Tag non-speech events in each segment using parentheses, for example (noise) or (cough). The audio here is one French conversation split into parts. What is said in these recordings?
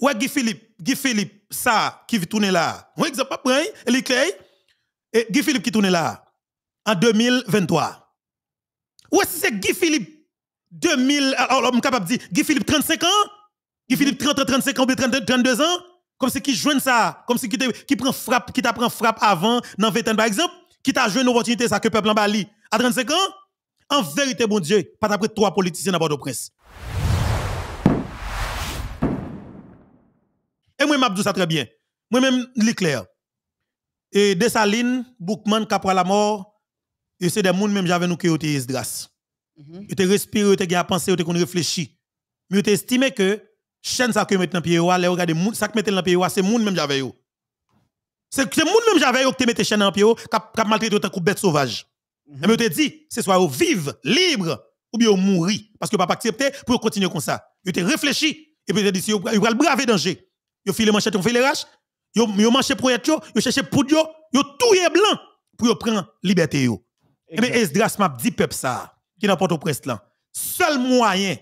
Ouais, Guy Philippe, Guy Philippe, ça, qui tourne là. Oui, exemple, après, il et Guy Philippe qui tourne là, en 2023. Ouais, si c'est Guy Philippe, 2000, alors, on capable de dire, Guy Philippe, 35 ans, Guy Philippe, 30, 35 ans, 32, ans, comme si qui joue ça, comme si qui, prend frappe, qui t'apprend frappe avant, dans 20 ans, par exemple, qui t'a joué une opportunité, ça, que peuple en Bali, à 35 ans, en vérité, bon Dieu, pas d'après trois politiciens dans bordeaux de prince Et moi, je dis ça très bien. Moi-même, je clair. Et Dessaline, Boukman, Capra la mort, et c'est des gens même j'avais nous qui ont été esdras. Mhm. Ils ont respiré, ils ont pensé, ils ont réfléchi. Mais ils ont estimé que chaîne ça que mettre dans pied les regarder ça que mettre dans pied c'est moun même j'avais eu. C'est c'est moun même j'avais que qui mettait chaîne dans pied cap cap maltraité autant coup bête sauvage. Mhm. Et me t'es dit c'est soit vivre libre ou bien mourir parce que pas accepter pour continuer comme ça. Il t'es réfléchi et puis il dit si va braver danger yo filé manchette, yo filé rache, yo, yo manché pour être yo, yo chèche pour yo, yo tout est blanc pour yo prendre liberté yo. Et eh Esdras m'a dit peuple ça, qui pas au presse là. Seul moyen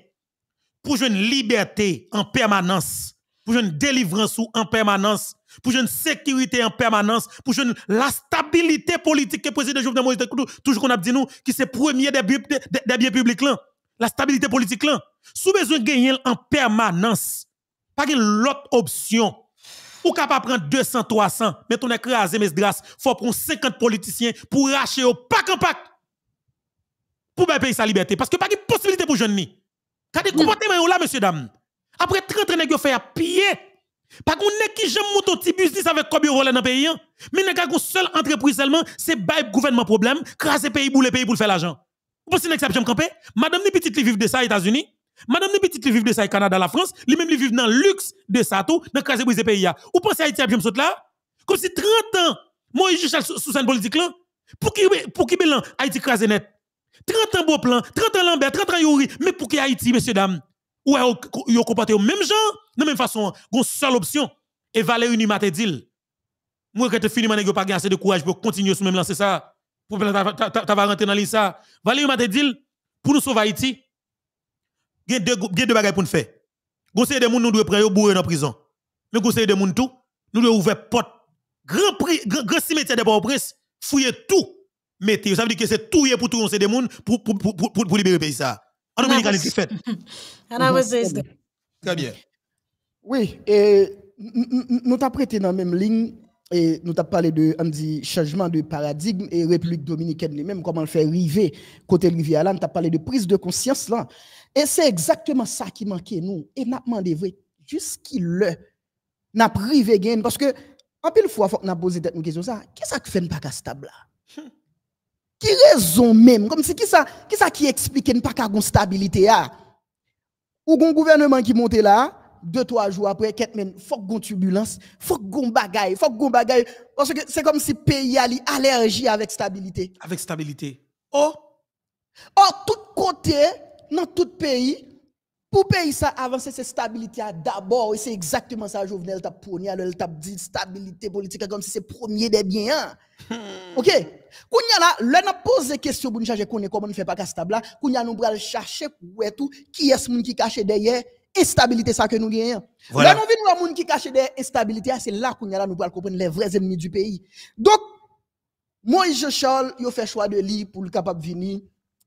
pour une liberté en permanence, pour une délivrance en permanence, pour une sécurité en permanence, pour jouer la stabilité politique que le président Jovenel Moïse toujours qu'on a dit nous, qui c'est premier des biens publics là, la stabilité politique là. Sous besoin de gagner en permanence, pas de l'autre option. Ou capable prendre 200, 300, mais ton écrasé mes grâces, faut prendre 50 politiciens pour racheter au pack en pack. Pour ben payer sa liberté. Parce que pas de possibilité pour jeune ni. Quand vous comportements là, monsieur, dame. Après 30 ans, vous fait à pied. Pas qu'on est qui j'aime mon petit business avec combien de dans le pays. Hein. Mais n'est qu'une seule entreprise seulement, c'est le gouvernement problème, craser pays pour les pays pour faire l'argent. Vous pensez que ça peut camper? Madame, les petites vivent de ça aux États-Unis. Madame les petites vivent de ça au Canada, la France, lui-même vivent dans le luxe de ça tout, dans le brisé pays. Vous pensez Haïti bien saute là? Comme si 30 ans, moi, je suis sous cette politique là. Pour qui, pour qui, Haïti crasse net? 30 ans beau plan, 30 ans Lambert, 30 ans Yuri, mais pour qui Haïti, messieurs, dames? Ou ont comporté au mêmes gens, de la même façon, une seule option. Et Valérie Nima dit, moi, quand tu finis, je pas assez de courage pour continuer sur même lancer ça. Pour que tu rentrer dans l'ISA. Valérie Nima te dit, pour nous sauver Haïti, il y a deux bagages pour nous faire. Conseil de monde nous devons prendre bourré dans prison. Mais conseil de monde tout, nous devons ouvrir la porte. Grand grand cimetière de Port-au-Prince, fouiller tout. Mettez, ça veut dire que c'est tout pour tout conseil de monde pour libérer le pour, pour libérer pays ça. En Dominicaine fait. (laughs) Très bien. Oui, nous t'apprêtons dans la même ligne et nous avons parlé de changement de paradigme et République dominicaine même comment le fait arriver côté rivière là, nous parlé de prise de conscience là. Et c'est exactement ça qui manquait nous. Et nous avons demandé jusqu'il le n'a privé gain parce que en pile fois faut a posé une question ça qu'est-ce qui fait une pas stable là qui raison même comme si qui ça qui ça qui explique une pas stabilité là ou un gouvernement qui monte là deux, trois jours après, quatre y faut qu'on turbulence, faut qu'on bagaille, faut qu'on bagaille. Parce que c'est comme si le pays a allergie avec stabilité. Avec stabilité. Oh! Oh, tout côté, dans tout pays, pour pays ça avancer, c'est stabilité d'abord. Et c'est exactement ça, Jovenel t'a prôné, le t'a dit stabilité politique comme si c'est premier des biens. Hmm. OK? Quand là, le n'a posé question pour nous chercher comment on ne fait pas stable là, quand nous allons chercher tout, qui est ce monde qui cache derrière instabilité ça que nous gagnons. Voilà. Là, nous des monde qui cache des instabilités, c'est là qu'on a là, nous devons comprendre les vrais ennemis du pays. Donc, moi je Charles, il fait choix de lui pour le capable venir.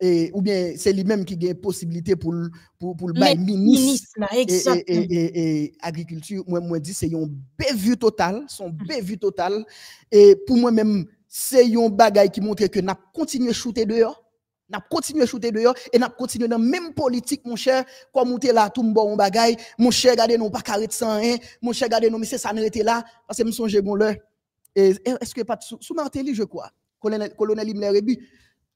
Et, ou bien c'est lui-même qui a possibilité pour pour le ministre et, et, agriculture moi moi dis c'est un bévue totale son mm. bévue totale et pour moi même c'est un bagage qui montre que n'a continué shooter dehors N'a continué à shooter dehors et n'a continué dans même politique, mon cher, comme on était là, tout bon bagay, mon cher, regardez, nous pas carré de sang, hein, mon cher, regardez, nous, mais c'est ça, nous était là, parce que me songe bon là. Est-ce que pas sous, sous Martelly, je crois, colonel, colonel Imler Rebi,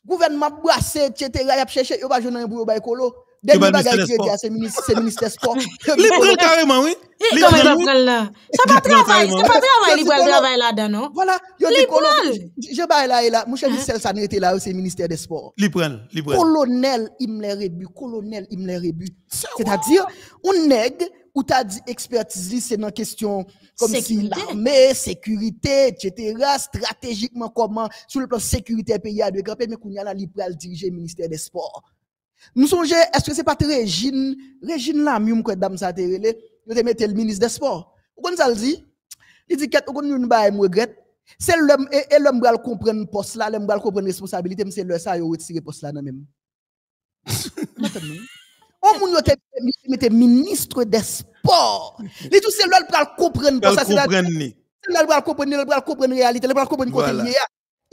gouvernement brassé, etc., il a cherché, il a pas joué dans un colo le ministère sport. Les prennent carrément, oui. Les prennent carrément. Ça va travailler, c'est pas travail, les prennent travail là-dedans, non? Voilà. Les Je vais là et là. Mon cher Michel, ça n'était là, c'est le ministère des sports. Les prennent, Colonel, il me Colonel, il C'est-à-dire, on nègre ou t'as dit expertise, c'est dans question comme si l'armée, sécurité, etc., stratégiquement comment, sur le plan sécurité, pays a de grand mais qu'on y la ministère des sports. Nous songeons, est-ce que c'est n'est pas Régine, Régine Lamium, quoi, dame ça a été vous avez le ministre des Sports. Vous comprenez ça, dit? Il dit, qu'est-ce que regrette? C'est l'homme, et l'homme va comprendre le poste là, l'homme va comprendre la responsabilité, mais c'est le ça, il retirer le poste là, non même. On moun mette ministre des Sports. Les tout c'est l'homme va comprendre. C'est l'homme va comprendre, l'homme va comprendre la réalité, l'homme va comprendre le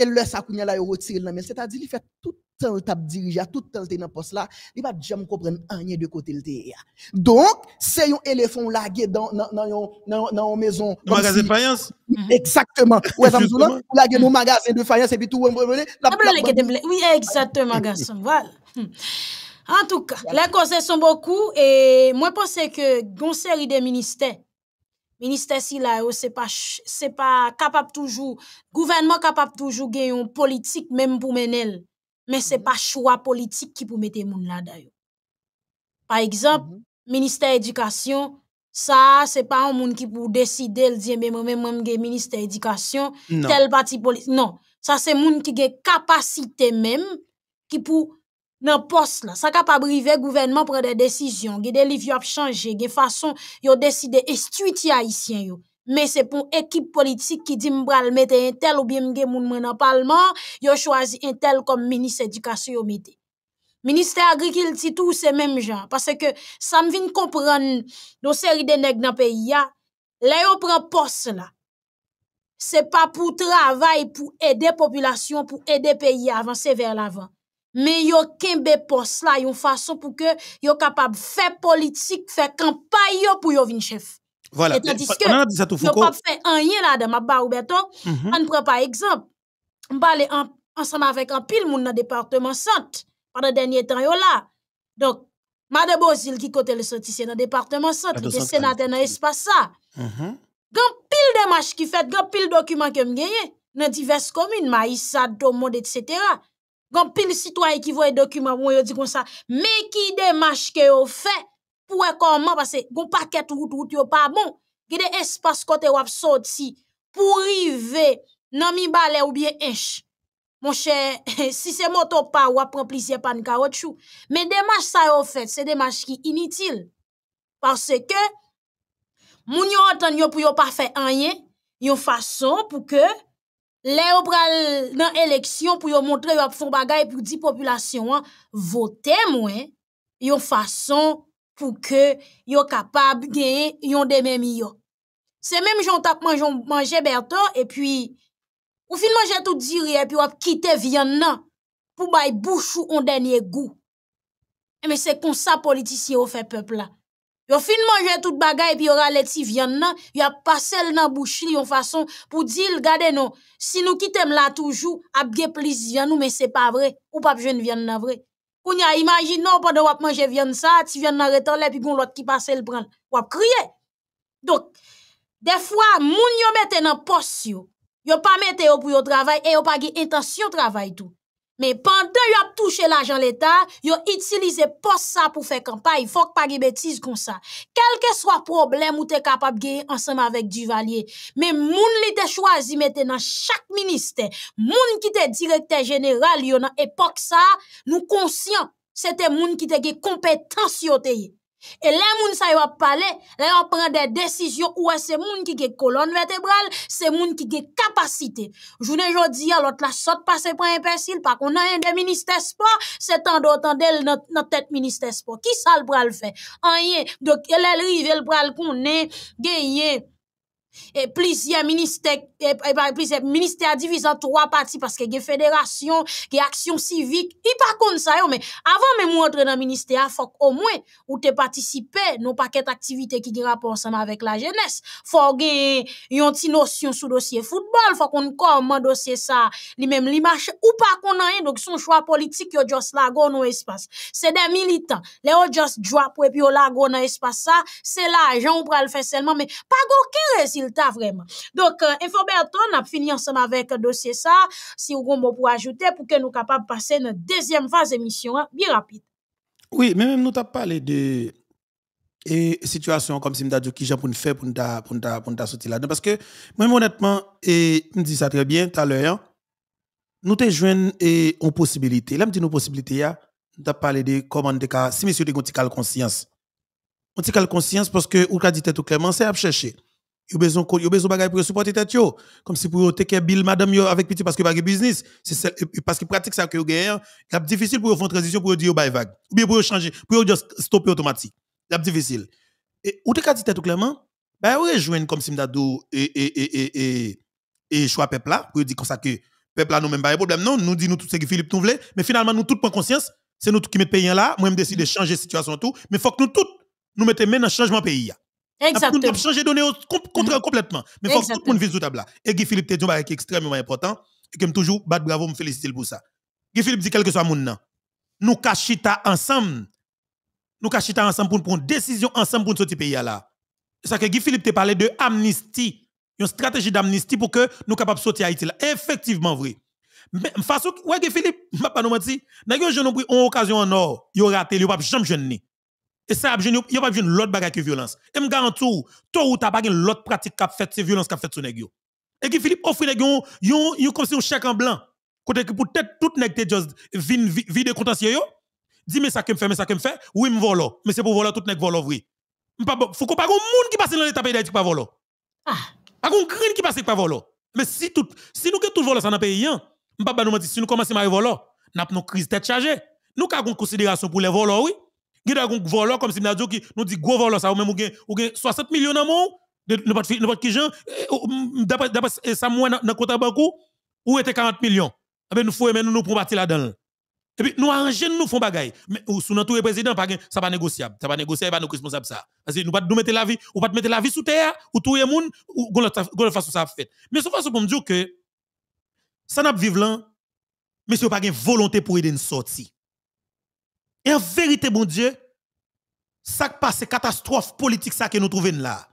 et le sakounya là, il retire la main. C'est-à-dire, il fait tout le temps le tap dirigeant, tout le temps le dans poste là, il va jamais comprendre rien de côté le Donc, c'est un éléphant lagué dans, dans, dans, dans, en maison. magasin de faïence? Mm-hmm. Exactement. Ouais, ça me dit, lagué dans un magasin de faïence et puis tout, ah, Oui, exactement, (laughs) garçon. Voilà. Hmm. En tout cas, les conseils sont beaucoup et moi, je pense que une série des ministères Ministère si là, c'est pas, c'est pas capable toujours, gouvernement capable toujours gagner une politique même pour mener. Mais c'est mhm. pas choix politique qui pour mettre moun là d'ailleurs. Par exemple, mhm. ministère éducation, ça, c'est pas un monde qui pour décider, le dire, mais moi-même, je ministère éducation, tel parti politique. Non, ça, c'est monde qui a capacité même, qui pour nan poste là ça capable le gouvernement prendre des décisions gè des livres ap changer gè façon yo décider estuiti haïtien yo mais c'est pour équipe politique qui dit m'bral mettre un tel ou bien gè moun nan parlement yo choisi un tel comme ministre d'éducation. yo mette ministère agriculture tout c'est même gens parce que ça me vient comprendre dans série de nèg dans pays ya là yo prend poste là c'est pas pour travailler, pour aider population pour aider pays avancer vers l'avant mais yo kembe pos la yon façon pour qu'il yo capable faire politique faire campagne pour yo vin chef voilà et tandis que yo pas fait rien là dans ma barouberton ou mhm. on prend par exemple on parle ensemble avec un pile moun dans département centre pendant dernier temps yo là donc madame Bozil qui côté le sorti dans département centre le est sénateur dans espace ça mhm. grand pile de matchs qui fait grand pile document qui me gagné dans diverses communes maïs sad etc Gon pile citoyen qui voit document moi dit comme ça mais qui démarche que yo fait pour comment parce que gon paquet route route yo pas bon a des espace côté ou sorti pour arriver nan mi balai ou bien inche mon cher (laughs) si c'est moto pas ou prend plusieurs carotte chou mais démarche ça yo fait c'est démarche qui inutile parce que moun yo entend yo pour yo pas faire rien yon façon pour que les ou pral nan élection pour yon montre yon fon bagay pour di population an, vote mouen yon façon pour que yon capable gen yon de même yon. C'est même j'en tape manje berto et puis ou fin manje tout dire et puis ou a kite vyan nan pour bay bouchou on dernier goût. E Mais c'est comme ça politiciens ou fait peuple là. Yon fin manger tout bagay, puis yon rale ti viande nan, y a l nan bouche li façon pour dire, regardez non, si nous quittem là toujours, ap plus plis viande mais c'est pas vrai, ou pap jen viande nan vrai. Kounya, imagine non, pendant de wap manje viande sa, ti viande là retan là puis gon l'autre qui passe prend pran, wap crier Donc, des fois, moun yon mette dans pos yon, yon pas mette yon pou yon travail, et yon pas ge intention travail tout. men pandan yo ap touche l'ajan l'Etat, yo itilize pas sa pou fe kampay, fok pa ge betiz kon sa. Kelke swa problem ou te kapab ge, ansem avèk Duvalier, men moun li te chwazi mette nan chak minister, moun ki te direkte general yo nan epok sa, nou konsyen, se te moun ki te ge kompetans yo te ye. E lè moun sa yon pale, lè yon pren de desisyon ou wè se moun ki ke kolon vetebral, se moun ki ke kapasite. Jounen jodi, alot la sot pase pa impensil, pa kon nan yon de ministè sport, se tan do tan del nan tet ministè sport. Ki sa l pral fe? An yon, dok el el rive l pral konen, gen yon. e plis ye ministè e plis ye ministè a divisa 3 pati paske ge federasyon ge aksyon sivik i pa kon sa yo me avan me mwotre nan ministè a fok o mwen ou te patisipe nou pa ket aktivite ki di raponsan avek la jenès fok gen yon ti nosyon sou dosye futbol fok on kon man dosye sa ni mem li mache ou pa kon an yen dok son chwa politik yo just lagon ou espas se de militan le yo just drop ou epi yo lagon ou espas sa se la a jan ou pral fè selman me pa go kere si vraiment. Donc, euh, on a fini ensemble avec un dossier ça. Si vous voulez pour ajouter, pour que nous capables passer dans deuxième phase d'émission, hein, bien rapide. Oui, mais même nous avons parlé de et situation comme si m'dadjou qui j'en pour nous faire pour nous pour nous pour là parce que même honnêtement et me dit ça très bien tout à l'heure hein, nous te joindre et une possibilité là me dit nos possibilités là t'a parlé de comment de cas si monsieur de conscience on conscience parce que ou dit tout clairement c'est à chercher Yo besoin besoin bagaille pour supporter tête comme si pour take bill madame avec petit parce que pas business c'est parce que pratique ça que yo gagne difficile pour faire transition pour dire bye vague ou bien pour changer pour juste stopper automatique la difficile et vous te dit tout clairement bah rejoindre comme si vous et et et et choix peuple là pour dire comme ça que peuple là nous même pas de problème non nous dit nous tout ce que Philippe nous voulait mais finalement nous tout prend conscience c'est nous qui mettons pays là moi même décide de changer situation tout mais faut que nous tous nous mettons main dans changement pays Exactement. avons changé de données mm. complètement. Mais il faut que tout le monde vise sous table là. Et Guy Philippe, c'est bah, extrêmement important. Et que toujours battre bravo, me féliciter pour ça. Guy Philippe dit quelque chose soit mon nom. Nous cachita ensemble. Nous cachita ensemble pour prendre une décision ensemble pour sortir pays là. C'est ça que Guy Philippe te parlé de amnistie. Une stratégie d'amnistie pour que nous soyons capables de sortir Haïti Effectivement vrai. Mais façon ouais Guy Philippe, (laughs) m'a pas nous menti. N'a yo jeune pris une occasion en or, il a raté, il pas jamais jeune et ça, il n'y a pas une autre bagarre que violence. Et je garantis, tôt ou tard, pas l'autre pratique qui a fait ces violences qui fait sur nègre. Et qui Philippe offre nègre, ont comme si un chèque en blanc. Côté que peut-être tout te juste vin vide contentieux. Dis mais ça que me fait, mais ça que me fait. Oui, me vole. Mais c'est pour voler tout nègre vole vrai. Faut qu'on pas un monde qui passe dans l'état pays d'Haïti qui pas vole. Ah. Pas un qui passe qui pas Mais si tout si nous que tout vole ça dans pays, hein. m'pa pas nous dit, si nous commençons à voler, n'a pas nos crise tête chargée. Nous avons une considération pour les voleurs, oui. Gè da goun voleur, comme si nous dit que nou di gros voleur sa, ou mèm ou gen, ou gen 60 ne nan moun, n'importe qui gens d'après moi, dans compte banco où était 40 millions eh ben nous faut eh ben, nous nous pour là-dedans et eh puis nous arranger nous font bagaille mais sous notre président pas ça pas négociable ça pas négociable pas nous responsable ça parce que nous pas nous mettre la vie ou pas mettre la vie sous terre ou tout le monde ou gon façon ça fait mais ce façon pour me dire que ça n'a pas vivre là mais c'est pas une volonté pour aider une sortie et en vérité, mon Dieu, ça qui passe, catastrophe politique ça que nous trouvons là.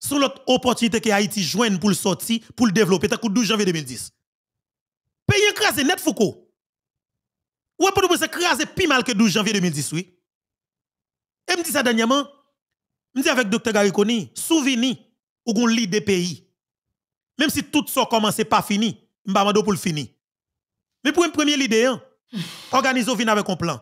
Sur l'autre opportunité que Haïti joigne pour le sortir, pour le développer, tant que 12 janvier 2010. Pays écrasé, net Foucault. Ou pas nous écraser plus mal que 12 janvier 2010, oui. Et me dit ça dernièrement, me dit avec Dr. Gariconi, souvenez, ou gon lit des pays. Même si tout ça commence pas fini, m'en pour le fini. Mais pour une première idée, hein, Organisons vin avec un plan.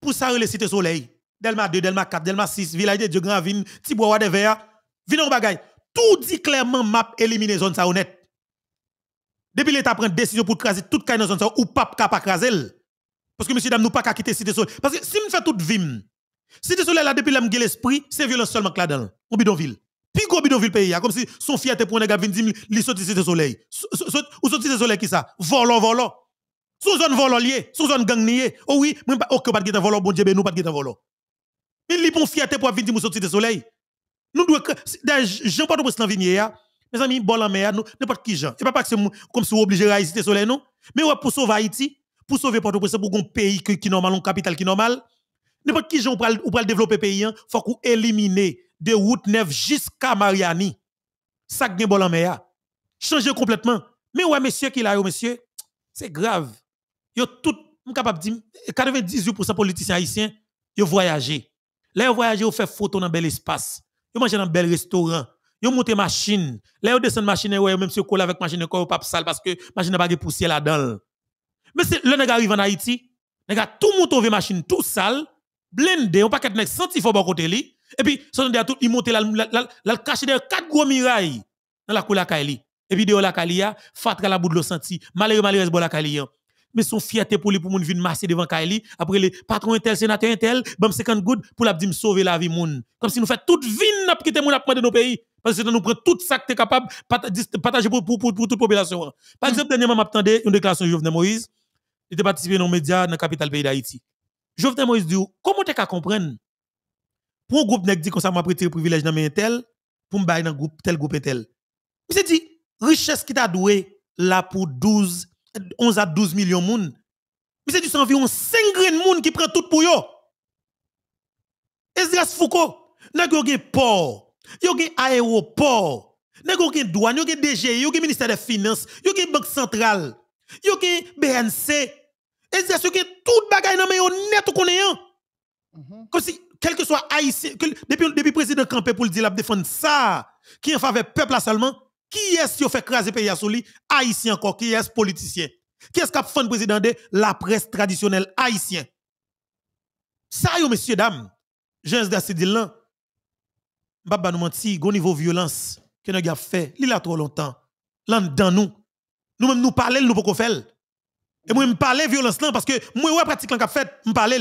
Pour ça, les cité soleil. Delma 2, Delma 4, Delma 6, Village de Dieu Grand, Vin, tiboua de Vin en Tout dit clairement, map éliminez zone ça honnête. Depuis l'État prend décision pour craser toute caille dans zone ça, ou pas pas craser. Parce que monsieur dame, nous pas qu'à quitter Cité Soleil. Parce que si nous fait toute vim, Cité Soleil là, depuis l'homme l'esprit, c'est violence seulement que là-dedans, au bidonville. Puis gros bidonville pays, hein, comme si son fierté pour un gars vient dire, Cité Soleil. Ou Cité Soleil qui ça? Volant, volant. Sous zone vololier, sous zone gangnier. Oh oui, moi pas aucun oh, pas de volo, bon Dieu, nous pas de volo. Il est bon fierté pour venir nous sortir de soleil. Nous devons, je pas de dans vignier, mes amis, bon en mer, nous, n'importe qui gens. Et pas parce que comme si vous obligé à hésiter soleil, non? Mais ouais, pour sauver Haïti, pour sauver Port-au-Prince, pour un pays qui est normal, un capital qui est normal, n'importe qui gens, ou pour développer pays, il hein, faut qu'on élimine de route neuf jusqu'à Mariani. Ça, c'est bon en mer. Changer complètement. Mais ouais, monsieur qui l'a, monsieur, c'est grave yo tout capable dire 98% politiciens haïtiens yo voyagé, Là voyagé, ils yo fait photo dans bel espace. Yo manger dans un bel restaurant. Yo monter machine. Là yo descend machine ouais même si vous colle avec machine encore pas sale parce que machine n'a pas de poussière là-dedans. Mais c'est le nèg en Haïti, nèg tout monde trouver machine tout sale, blindé, on qu'être nèg senti fort bon côté li. Et puis son tout il monter là là caché derrière quatre gros mirailles dans la cour la Kaili. Et puis de la Kalia, fatra la bout de l'eau senti, malheureux malheureux bon la kali mais son fierté pour lui pour moun vinn marcher devant Kaili après le patron intel tel sénateur tel bam good pour la me sauver la vie moun comme si nous fait toute vie n'a quitter moun de nos pays parce que nous prenons tout ça que capable partager pour, pour, pour, pour toute population par hmm. exemple dernièrement m'attendais une déclaration de Jovenel Moïse il était participé dans médias dans Capital pays d'Haïti Jovenel Moïse dit comment tu qu'à comprendre pour un groupe nèg dit qu'on ça m'a privilège dans un tel pour un dans groupe tel groupe tel Il s'est dit richesse qui t'a doué là pour 12 11 à 12 millions de monde. Mais c'est environ 5 grains de monde qui prennent tout pour yo. Esdras Foucault, nèg yo un port, yo gen aéroport, nèg gen douane, yo gen DG, yo gen ministère des finances, yo gen banque centrale, yo gen BNC. Esdras, yo gen tout bagaille dans le monde net ou connayant. Mhm. Comme si quel que soit haïtien depuis le président campé pour le dire la défendre ça qui en faveur peuple seulement qui est-ce qui fait craser pays à souli Haïtien encore. Qui est-ce politicien Qui est-ce qui a fait le président de la presse traditionnelle haïtienne Ça, yo, messieurs, dames, ne vais Baba nous menti, au niveau violence, que nous avons fait, il a trop longtemps. Là, dans nous, nous-mêmes, nous parlons, nous pouvons faire. Et moi, je parle violence là parce que moi, ouais, pratique pas fait, je parle.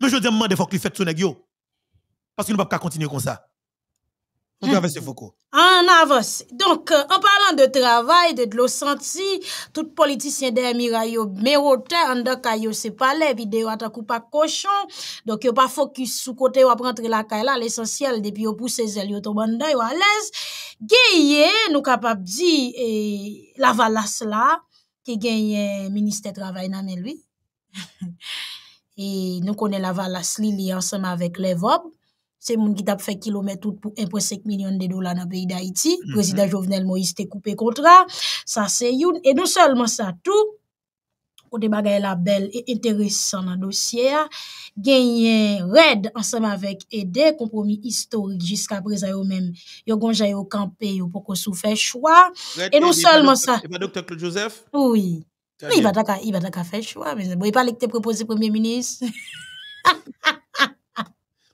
Mais je dis, je demande, il faut que le fait Parce que nous ne pouvons pas continuer comme ça. En avance. Donc, euh, en parlant de travail, de l'eau senti, tout politicien de Mirayo, méroté, en de c'est pas les vidéos à ta coupe de cochon. Donc, yo pas focus sous côté, ou rentrer la caille l'essentiel, depuis au poussé, zèle, yo ils yo à l'aise. Gaye, nous capable dire, la valasse là, qui gagne euh, ministère travail nan lui. (laughs) et nous connaît la valasse li, li ensemble avec les Vob. Se moun ki tap fe kilometre tout pou 1,5 milyon de dola na beyi d'Haïti. Mhm. Prezida Jovenel Moïse te koupe kontra. Sa se youn. E nou solman sa tout. O non bon, te bagaye la bel e interesan nan dosye a. Genyen Red ansame avek Ede. Kompromi istol jiska prezay ou men. Yo gonja yo kampe yo poko sou fe chwa. E nou solman sa... E pa Dr. Clot-Joseph? Ou yi. Ou yi va tak a fe chwa. Bo yi pale ki te prepoze premier-ministre. Ha (laughs) ha ha!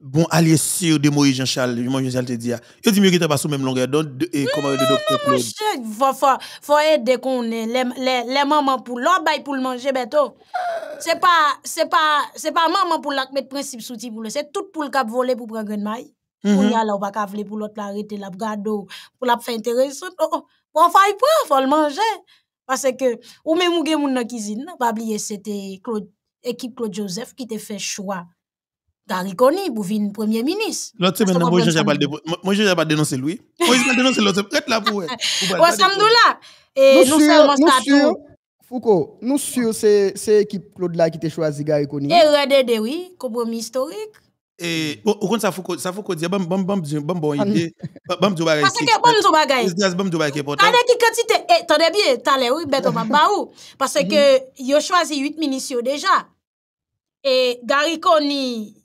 bon allié sûr de Moïse Jean-Charles, Moïse jean te dit, ah, yo dit mieux qu'il t'a pas sous même longueur donc et comment le docteur mmh, Claude. Il faut, faut, faut aider qu'on est, les, les, les mamans pour leur bah, pour le manger bientôt. C'est pas, c'est pas, c'est pas maman pour la mettre principe sous le, c'est tout pour le cap voler pour prendre une maille. Pour mmh. y aller, on va voler pour l'autre l'arrêter, la garder, pour la faire intéressante. Oh, oh, on faille pas, faut le manger. Parce que, ou même ou gen moun nan cuisine, pas oublier, c'était Claude, équipe Claude Joseph qui t'a fait choix. Gariconi pour venir premier ministre. L'autre semaine, moi, je n'ai pas dénoncé lui. Moi, je n'ai pas dénoncé l'autre là pour nous Foucault, nous sûr, c'est l'équipe Claude là qui t'a choisi Gariconi. Et eh, RDD, oui, compromis historique. Et au ça ça bon, bon, bon, bon, bon, idée. Bon, bon, Parce que bon, bon, Bon, bon, bien, t'as oui, bon, on va Parce que, choisi 8 ministres déjà. Et Gariconi,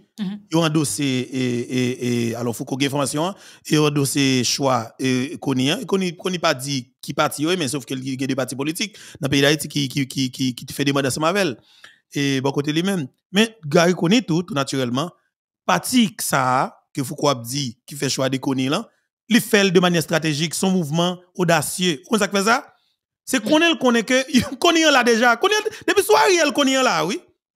ils mhm. ont endossé et, et, e, alors faut qu'on ait information et ont endossé choix et qu'on n'ait pas dit qui parti e, mais sauf qu'il y a des partis politiques dans le pays d'Haïti qui qui qui qui, qui fait des et bon côté lui-même mais Gary connaît tout, tout naturellement parti ça que Foucault dit qui fait choix de connaît là il fait de manière stratégique son mouvement audacieux on ça fait ça c'est qu'on est qu'on est que là déjà qu'on depuis soir il qu'on là oui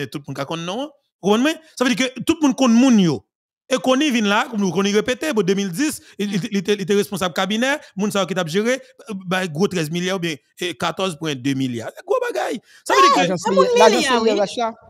mais tout le monde connaît non. Vous comprenez Ça veut dire que tout le monde connaît moun yo. Et qu'on y vient là, comme nous y répété, en 2010, il était responsable cabinet, moun sa qui t'a géré, euh, bah, gros 13 milliards ou bien 14,2 milliards. Gros bagaille. Ça veut dire ah, que.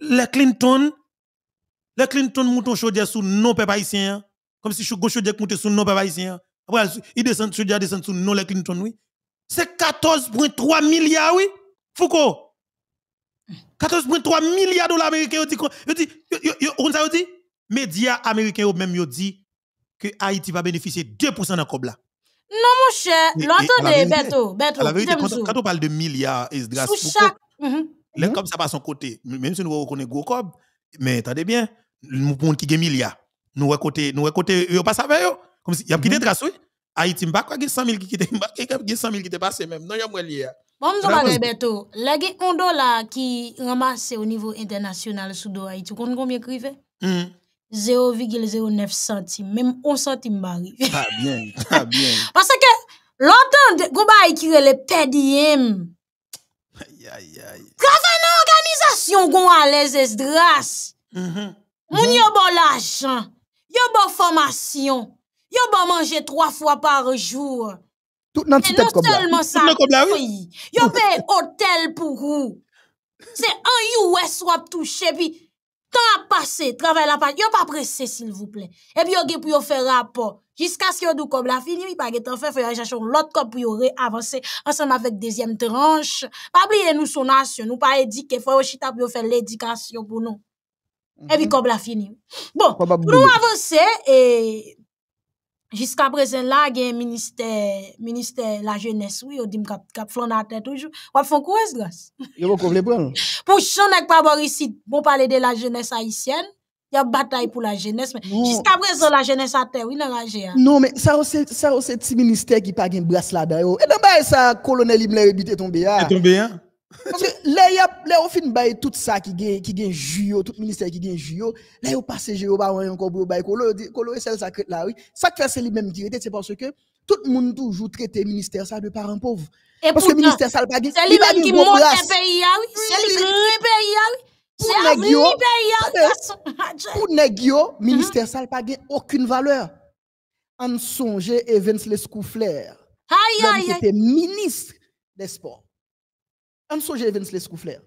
les Clinton, les Clinton mouton chaudière sous non peuple haïtien, comme si gauche chaudière mouton sous non peuple haïtien. Après, ils descendent chaudière descend sous non les Clinton, oui. C'est 14,3 milliards, oui. Foucault. 14,3 milliards de dollars américains, on ça dit, médias américains ont même dit que Haïti va bénéficier 2% d'un cobla. Non, mon cher, l'entendez, Beto, Beto, Quand on parle de milliards, et grâce chaque... Mhm. Le mhm. comme ça passe son côté, même si nous reconnaissons gros cob, mais attendez bien, nous monde qui gagne milliards, nous côté nous côté a pas avec eux. comme si y a mhm. quitté trace oui. Haïti m'a pas 100 000 qui quitté, m'a 100 000 qui te passé même. Non, y a moins lié. Hein. Bon, nous allons bientôt. La gué un dollar qui ramassé au niveau international sous do Haïti, compte combien crivé 0,09 centimes, même 1 centime m'arrive. Ah bien, ah bien. (laughs) Parce que l'autant de gobaï qui le PDM. Aïe, aïe, aïe. organisation, gon à l'aise, esdras. Mhm. Moun mhm. yon bon l'argent, yon bon formation, yon bon manger trois fois par jour. Tout nan petit comme ça. comme là, oui. Yon (laughs) paye hôtel pour vous. C'est un US ou touché, puis temps à passé, travail la n'y y'a pas pressé, s'il vous plaît. Et puis, yon pour yon faire rapport. Jusqu'à ce que vous la fini, il n'y a pas de chercher l'autre cop pour avancer ensemble avec deuxième tranche. Pas oublier nous, son nation, nous pas Il faut aussi pour faire l'éducation pour nous. Et puis, mhm. comme la fini. Bon, nous avancer et jusqu'à présent là il y a un ministère ministère la jeunesse oui on dit cap cap flan à tête toujours on font quoi grâce il veut prendre pour chan n'est pas bon ici bon parler de la jeunesse haïtienne il y a une bataille pour la jeunesse mais jusqu'à présent la jeunesse à terre oui n'a rage hein. non mais ça c'est ça c'est ce ministère qui pas gain brasse là-dedans et eh, dans ça colonel Ibler est tombé là est tombé hein parce que là, il au fin bail tout ça qui gagne qui gagne juyo, tout ministère qui gagne juyo, là au passé juyo pas encore pour bail colo colo celle ça là oui. Ça fait c'est lui-même qui c'est parce que tout le monde toujours traiter ministère ça de parents pauvres. Parce que ministère ça pas gagne. C'est lui-même qui monte le pays ah oui, c'est lui pays ah oui. Pour négio, ah (laughs) mm-hmm. ministère ça pas aucune valeur. En songe Evans Lescoufler. Aïe aïe aïe. C'était ministre des sports. On songe Ça veut dire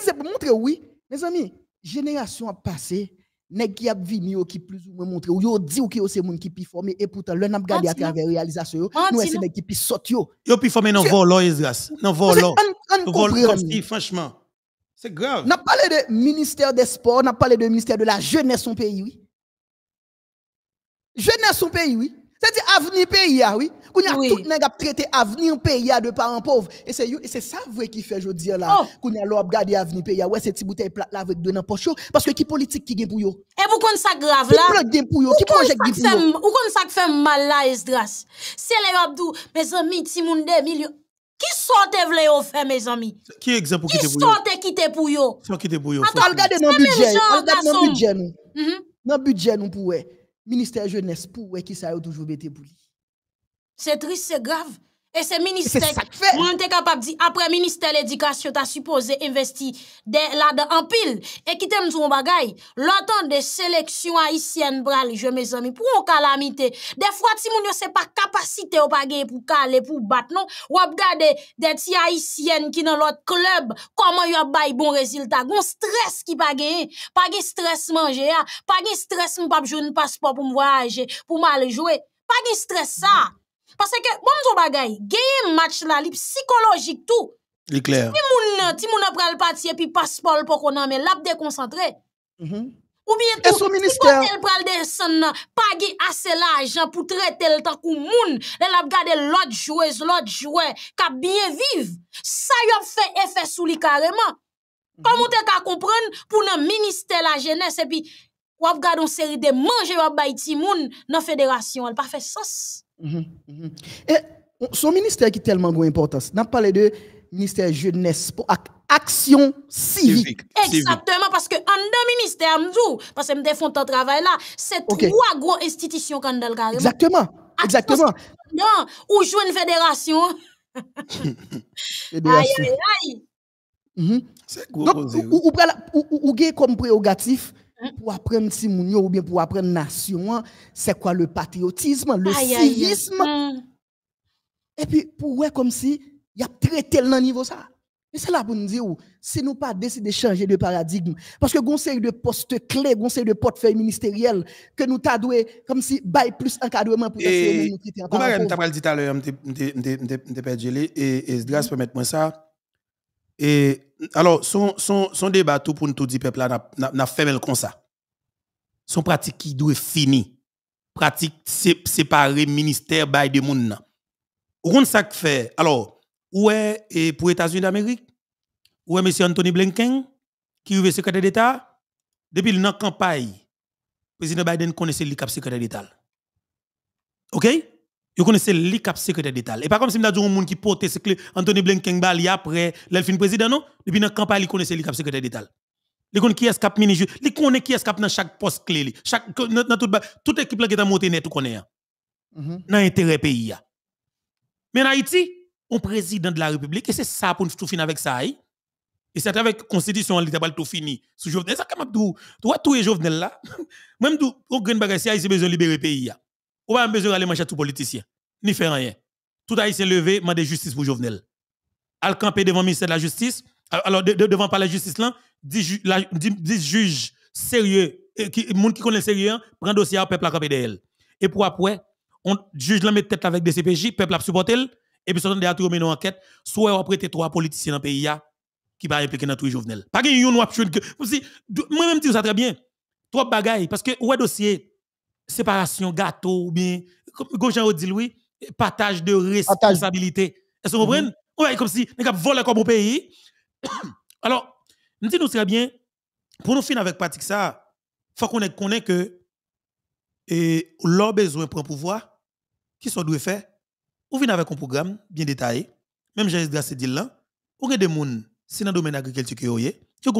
c'est pour montrer, oui, mes amis, génération a passé, nèg qui a venu qui plus ou moins montré ou yo dit ou qui c'est moun qui plus formé et pourtant l'on a gardé à travers réalisation nous c'est nèg qui plus sorti yo yo plus formé dans volo Ezras dans volo volo franchement c'est grave n'a parlé de ministère des sports n'a parlé de ministère de la jeunesse son pays oui jeunesse son pays oui c'est-à-dire avenir pays, ah oui. Qu'on a oui. tout n'a traité avenir pays ah, de parents pauvres. Et c'est ça vrai qui fait, je dire là. Oh. Qu'on y a avenir pays. Ah, ouais, c'est petite bouteille plate là avec deux quoi Parce que qui politique qui gagne pour vous? Et vous connaissez ça grave là? Qui plot gagne pour Qui projet gagne pour yo? Vous connaissez ça fait mal là, Esdras? C'est les abdou, mes amis, ti moun de Qui sortait vle faire mes amis? Qui exemple qui te pour yo? Qui sortait qui te pour yo? Qui sortait qui te pour yo? Attends, regardez dans budget. Regardez dans budget nous. Mhm. Dans budget nous pour ministère jeunesse pour qui ça a toujours été pour lui. C'est triste, c'est grave. E se ministèk, moun te kapap di, apre ministèk l'edikasyon ta suppose investi la de anpil. E kitèm toun bagay, lontan de seleksyon haisyen bral, jwè mè zami, pou mou kalamite. Defwa ti moun yo se pa kapasite yo pagey pou kale pou bat, non? Wap gade de ti haisyen ki nan lot klub, koman yo bay bon rezilta? Gon stres ki pagey, pagey stres manje ya, ah. pagey stres moun papjoun paspo pou mwaje, pou maljwe, pagey stres sa. Parce que, bon, bagaille, bagay, gagne match la li psychologique tout. Li clair. Si moun nan, ti moun pral pati, et puis passeport pour qu'on mais l'ap déconcentré. Mhm. Ou bien, tout, si pote pral des assez l'argent pour traiter le temps que moun, l'ap gade l'autre joueuse, l'autre joueur, ka bien vive. Ça a fait effet sur li carrément. Mhm. Comment tu qu'à compris pour le ministère de la jeunesse et puis, ou avez une série de manger de baïti dans la fédération, elle pas fait sens. Et son ministère qui est tellement important, importance. On a parlé de ministère jeunesse pour action civique. Exactement, parce que en deux ministères, parce que nous ton travail là, c'est trois gros institutions qu'on a Exactement, exactement. Non, ou jouer une fédération. Aïe, aïe, aïe. -hmm. ou, ou, comme prérogatif Mm-hmm. pour apprendre si ou bien pour apprendre nation, hein. c'est quoi le patriotisme, le mm. Et puis, pour ouais, comme si, il y a très le niveau ça. Mais c'est là pour nous dire, oh, si nous pas décider de changer de paradigme, parce que conseil de poste clé, conseil de portefeuille ministériel, que nous t'adoué comme si, bail plus encadrement pour et, nous quitter. dit tout à l'heure, et, et moi ça, et alors, son, son, son débat tout pour nous tout dire, peuple, là, n'a fait comme ça. Son pratique qui doit finir. Pratique séparée ministère bail de monde. Ou ça fait, alors, où est, et pour États-Unis d'Amérique, où est M. Anthony Blinken, qui est secrétaire d'État, depuis la campagne, président Biden connaissait le secrétaire d'État. OK? Vous connaissez le secrétaire d'État. Et pas comme si nous avez un monde qui porte ce que Anthony Blinken a après l'elfin président, non? Depuis dans la campagne, il connaissez le secrétaire d'État. Le connaît qui est cap ministre, connaissaient connaît qui est cap dans chaque poste clé, dans toute, toute équipe qui est montée net, tout connaît. Hein. Mm-hmm. Dans l'intérêt pays. Hein. Mais en Haïti, on président de la République, et c'est ça pour nous tout finir avec ça. Hein. Et c'est avec la Constitution, l'État tout fini. Sous Jovenel, ça, comme tout, tout est Jovenel là. (laughs) Même tout, au gagne il a besoin de libérer le pays. Ou pas besoin d'aller manger tout politiciens Ni faire rien. Tout s'est levé, m'a justice pour Jovenel. Al camper devant le ministère de la Justice, alors devant par la justice là, 10 juges sérieux, qui, gens qui connaît sérieux, hein, prend dossier au peuple à camper de Et pour après, on juge la met tête avec des CPJ, peuple a supporté, et puis a de mis une enquête, soit on prêté trois politiciens dans le pays qui va impliquer dans tout Jovenel. Pas que yon ou si, moi-même dis ça très bien. Trois bagailles, parce que où le dossier, séparation gâteau ou bien, comme dit, oui, partage de responsabilité. Est-ce que vous comprenez? Mm-hmm. Ouais, comme si vous avez volé comme au pays. (coughs) Alors, nous disons très bien, pour nous finir avec pratique ça, il faut qu'on ait que et leur besoin pour pouvoir, qui sont doit faire, ou vient avec un programme bien détaillé, même Jésus Grasse dit là, y a des gens, dans le domaine agricole qui ont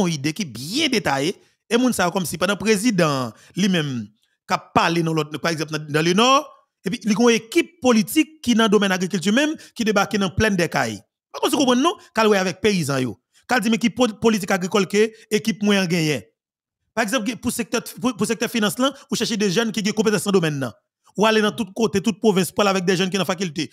une idée qui est bien détaillée, et moun ça comme si pendant président lui-même qui parlent dans l'autre, par exemple, dans le Nord, et puis, il y a une équipe politique qui, est dans le domaine l'agriculture même, qui débarque dans plein de cailles. Pas qu'on se comprend, non? Quand avec paysans, yo. Quand dit, mais qui politique agricole que équipe moins gagner. Par exemple, pour secteur, pour, secteur finance, vous cherchez des jeunes qui ont des compétences dans le domaine, là. Ou aller dans tout côté, toute province, pour avec des jeunes qui sont dans la faculté,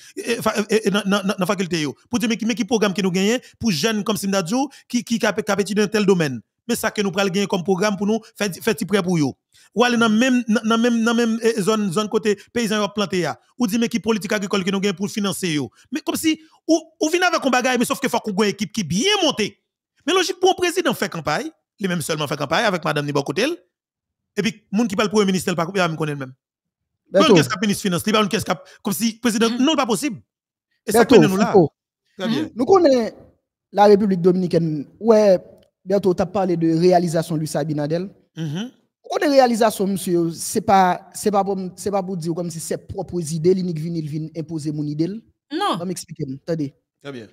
dans faculté, Pour dire, mais qui, qui programme qui nous gagne pour jeunes comme Simdadjo qui, qui, qui, qui dans tel domaine. Mais ça que nous prenons comme programme pour nous, faire, faire prêt pour eux ou aller dans la même eh, zone zone côté paysan ou planté ou dit mais qui politique agricole qui nous gagne pour financer mais comme si ou ou avec un bagage mais sauf que faut qu'on ait équipe qui est bien montée mais logique pour un président fait campagne les mêmes seulement fait campagne avec Mme Nibokotel et puis monde qui parle pour le ministre pas me connaît même pas qu'est-ce qu'a ministre finance pas qu'est-ce qu'a comme si président mm. non pas possible et ça nous là nous connaissons la République dominicaine ouais bientôt tu as parlé de réalisation du Sabinadel mm -hmm de réalisation, monsieur, ce n'est pas, pas, c'est pas pour dire comme si c'est propre idées l'unique vinyle il vient imposer mon idée. Non. Je m'expliquer, Très bien.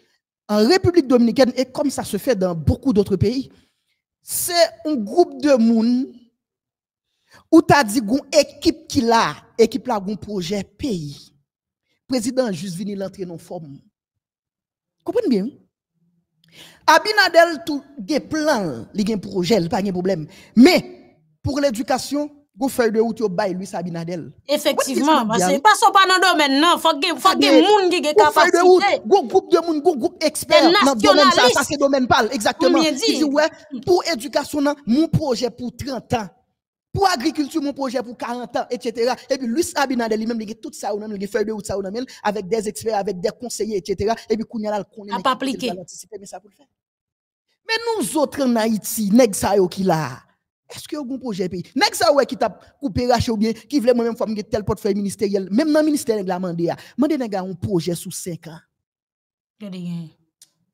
En République dominicaine, et comme ça se fait dans beaucoup d'autres pays, c'est un groupe de monde où tu as dit une équipe qui l'a, équipe là, un projet pays. Président juste venu l'entrée non forme. Comprenez bien? Abinadel, tout, des plans, il y a un projet, il n'y a pas de problème. Mais, pour l'éducation, vous feuille de route, vous bail Luis Abinadel. Effectivement, parce que pas son pas dans le domaine, non. Faut que faut que monde qui capacité. de route, groupe de monde, groupe expert dans domaine ça, ça c'est domaine pas. exactement. Il dit ouais, pour l'éducation, mon projet pour 30 ans. Pour agriculture, mon projet pour 40 ans, etc. Et puis, Luis Abinadel, lui-même, il a tout ça, il a feuille de route, ça, avec des experts, avec des conseillers, etc. Et puis, Kounia, il n'a pas appliqué. Mais nous autres en Haïti, nèg ça qui là. Est-ce que y a un projet pays Nèg ça ouais qui t'a coupé raché ou bien qui voulait moi-même faire tel portefeuille ministériel, même dans ministère nèg la mandé a. Ah. Mandé nèg un projet sous 5 ans.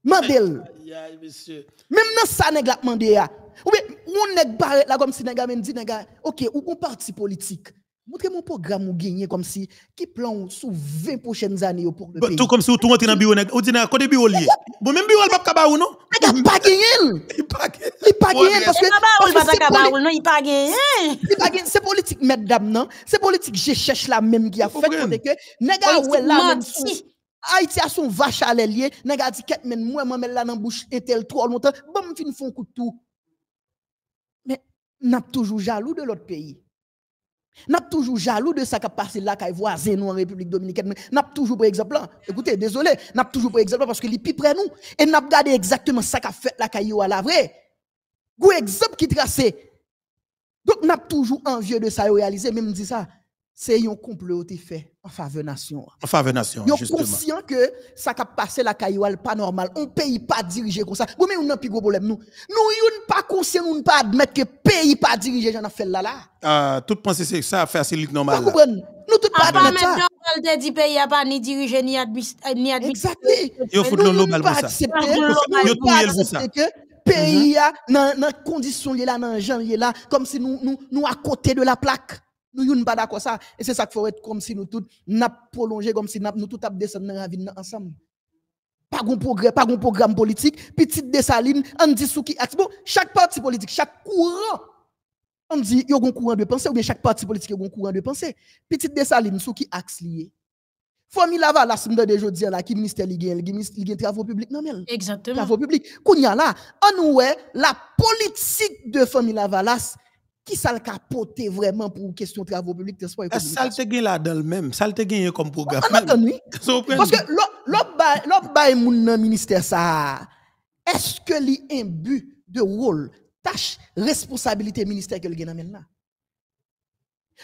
Mandel. (laughs) Même dans ça nèg la mandé a. Ah. Ou bien on nèg barré là comme si nèg même dit nèg OK, ou un parti politique Montrez-moi un programme ou gagner comme si qui plan sous 20 prochaines années pour le pays. Tout comme si vous rentrez dans le bureau, on dit à côté bureau lié. Bon, même bureau, il pas de non? (laughs) Il pas gagné. Il pas a Il pas gagné parce que. Il pas gagné, non? Il pas gagné. Il pas gagné. C'est politique, mesdames, non? C'est politique, je cherche la même qui a fait côté que. Nega, ouais, là, même Haïti a son vache à l'ailier. Nega dit, qu'est-ce que moi, moi, là, dans la bouche, et tel trop longtemps. Bon, fin, font coup de tout. Mais, n'a toujours jaloux de l'autre pays. N'a toujours jaloux de ça qui passé là, qui voisin nous en République dominicaine. N'a toujours pour exemple Écoutez, désolé, n'a toujours pour exemple parce que les plus près nous et n'a gardé exactement ça qu'a fait là qui à la vraie. Gros exemple qui tracé. Donc n'a toujours envieux de ça réaliser, même dit ça c'est un complot qui fait en faveur nation. En faveur nation, Ils sont conscients que ça qui passé la n'est pas normal. On paye pas dirigé comme ça. Vous on a un plus gros problème nous. Nous pas conscients, nous pas admettre que pays pas dirigé j'en a fait là là. Ah, tout penser c'est ça normal. Vous Nous ah, pas admettre ça. pas dit pays pas ni diriger ni euh, ni Exactement. Il faut global pour ça. Nous pas accepter que pays mm-hmm. a dans condition là dans gens là comme si nous nous à côté de la plaque. Nous ne pas d'accord ça. Et c'est ça qu'il faut être comme si nous tous n'a prolongé, comme si nous tous descendu dans la vie ensemble. Pas de progrès, pas de programme politique. Petite dessaline, on dit sous qui Bon, chaque parti politique, chaque courant, on dit, il y a un courant de pensée, ou bien chaque parti politique, a un courant de pensée. Petite dessaline, sous qui axe lié. Famille Lava, la semaine de jeudi, là, qui ministère ligue, ligue, travaux publics, non, mais. Exactement. Travaux publics. Kounya là, on ouais, la politique de Famille Lavalas, qui ça le capoter vraiment pour question de travaux publics, transport et communication? Ça le là dans le même, ça le gagne comme programme. (laughs) Parce que l'autre bail moun mon ministère ça, est-ce que li imbu de rôle, tâche, responsabilité ministère que le gagne là?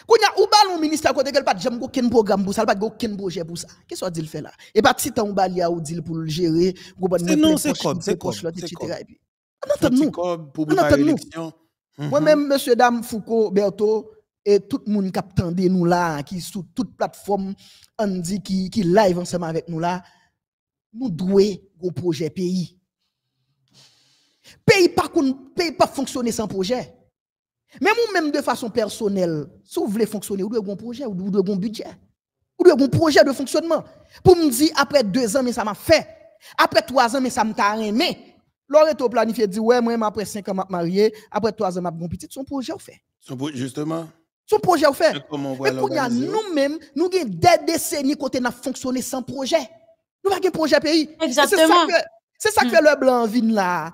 Quand y a ou bal mon ministère côté qu'elle pas j'aime aucun programme pour ça, pas aucun projet pour ça. Qu'est-ce qu'on dit le fait là? Et pas si tant ou bal y a ou dit pour le gérer, pour pas Non, c'est comme c'est comme etc. Et puis, on entend nous. On entend nous. Mhm. Moi-même, monsieur, dame, Foucault, Berto, et tout le monde qui nous là, qui sur toute plateforme, on qui, qui live ensemble avec nous là, nous devons au projet pays. Pays pas pays pas fonctionner sans projet. Mais moi même de façon personnelle, si vous voulez fonctionner, vous devez un projet, vous devez un budget, vous devez un projet de fonctionnement. Pour me dire après deux ans, mais ça m'a fait. Après trois ans, mais ça m'a aimé au planifié dit ouais moi après 5 ans m'a marié, après 3 ans m'a bon petit son projet vous fait. Son projet justement. Son projet vous fait. Mais pour nous-mêmes, nous avons des décennies côté n'a fonctionné sans projet. Nous pas de projet pays. Exactement. C'est ça que, c'est ça que hmm. le blanc vient là.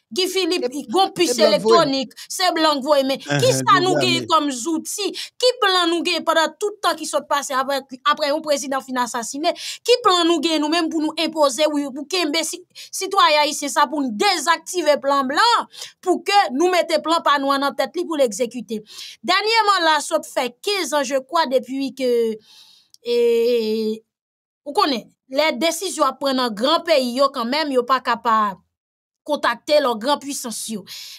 Ki Filip gompi se elektronik, se blan kvoy men. Eh, ki eh, sa eh, nou gey kom zouti? Ki plan nou gey padan toutan ki sot pase apre yon prezident fina sasine? Ki plan nou gey nou menm pou nou impose wiyo pou kembe si to aya yi se sa pou nou dezaktive plan blan pou ke nou mette plan panou anan tet li pou l'exekute. Danye man la sot fe 15 an je kwa depi ki... Ou konen, le desisyon apre nan gran peyi yo kanmen yo pa kapab. contacter leurs grands puissance.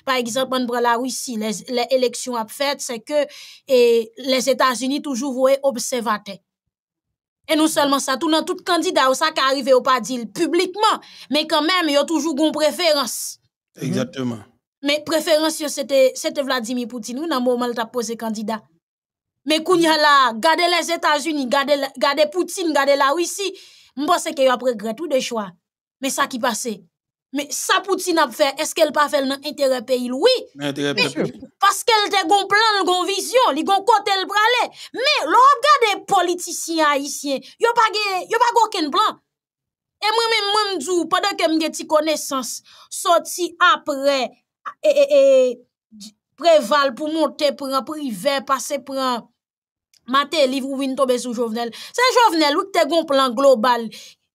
Par exemple, on la Russie, les, élections à fait, c'est que les États-Unis toujours voué observateur. Et non seulement ça, tout tout candidat, ça qui arrive au pas publiquement, mais quand même, il y a toujours une préférence. Mhm. Exactement. Mais préférence, c'était Vladimir Poutine, dans le moment où tu posé candidat. Mais quand il là, gardez les États-Unis, gardez Poutine, gardez la Russie, je pense que y a regret tout de choix. Mais ça qui passait. Mais ça, Poutine a fait, est-ce qu'elle pas fait dans l'intérêt pays? Oui. Parce qu'elle te gon plan, gon vision, li gon côté Mais, l'on regarde politiciens haïtiens, yo pas yo pas aucun plan. Et moi-même, moi, pendant que j'ai des connaissance, sorti après, et, préval pour monter, pour un privé, passer pour un, livre ou vin tomber sous Jovenel. C'est Jovenel, ou te gon plan global,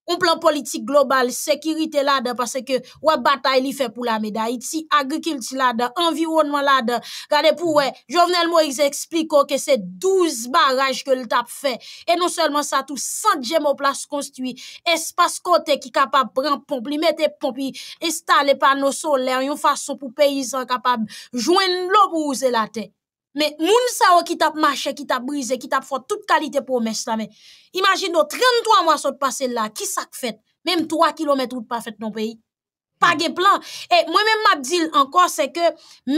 On plan politik global, sekirite la da, pase ke wap batay li fe pou la me da. Iti agrikilti la da, environman la da, gade pou we, jovenel mo yon se ekspliko ke se douz baraj ke l tap fe. E non selman sa tou, san djemo plas konstuit, espas kote ki kapab bran pomp, li mette pomp, installe panosol, lè, yon fason pou peyizan kapab jwen lò pou ouze la te. men moun sa o ki tap mache, ki tap brize, ki tap fote, tout kalite pou o mes la men. Imagin nou, 33 mwase ou te pase la, ki sak fete, menm 3 km ou te pa fete nou peyi. Pa gen plan. E mwen men map dil ankon se ke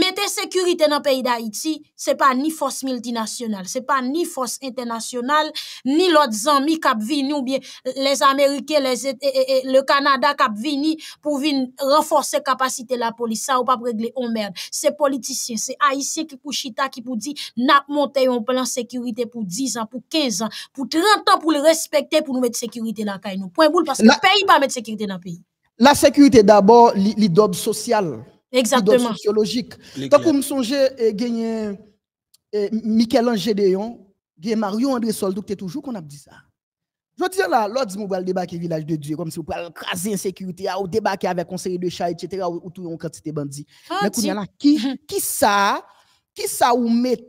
mette sekurite nan peyi da Iti se pa ni fos multinasyonal, se pa ni fos internasyonal, ni lot zanmi kap vini ou bien les Amerike, le Kanada kap vini pou vin renforser kapasite la polisa ou pa pregle on oh merd. Se politisyen, se Aisyen ki pou chita ki pou di nap monte yon plan sekurite pou 10 an, pou 15 an, pou 30 an pou le respekte pou nou mette sekurite la kay nou. Pon boul, pas peyi pa mette sekurite nan peyi. La sécurité d'abord, l'idob sociale. Exactement. sociologique. Donc, vous me songez, gagné eh, Michel-Ange Déon, Mario André Soldouk, est toujours qu'on a dit ça. Je dis là, l'autre dit, va débarquer village de Dieu, comme si vous pouvez craser l'insécurité, ou débarquer avec conseiller de chat, etc., ou, tout une quantité bandit. Ah, Mais qu'on a là, qui, (laughs) qui ça? ça ça ou mette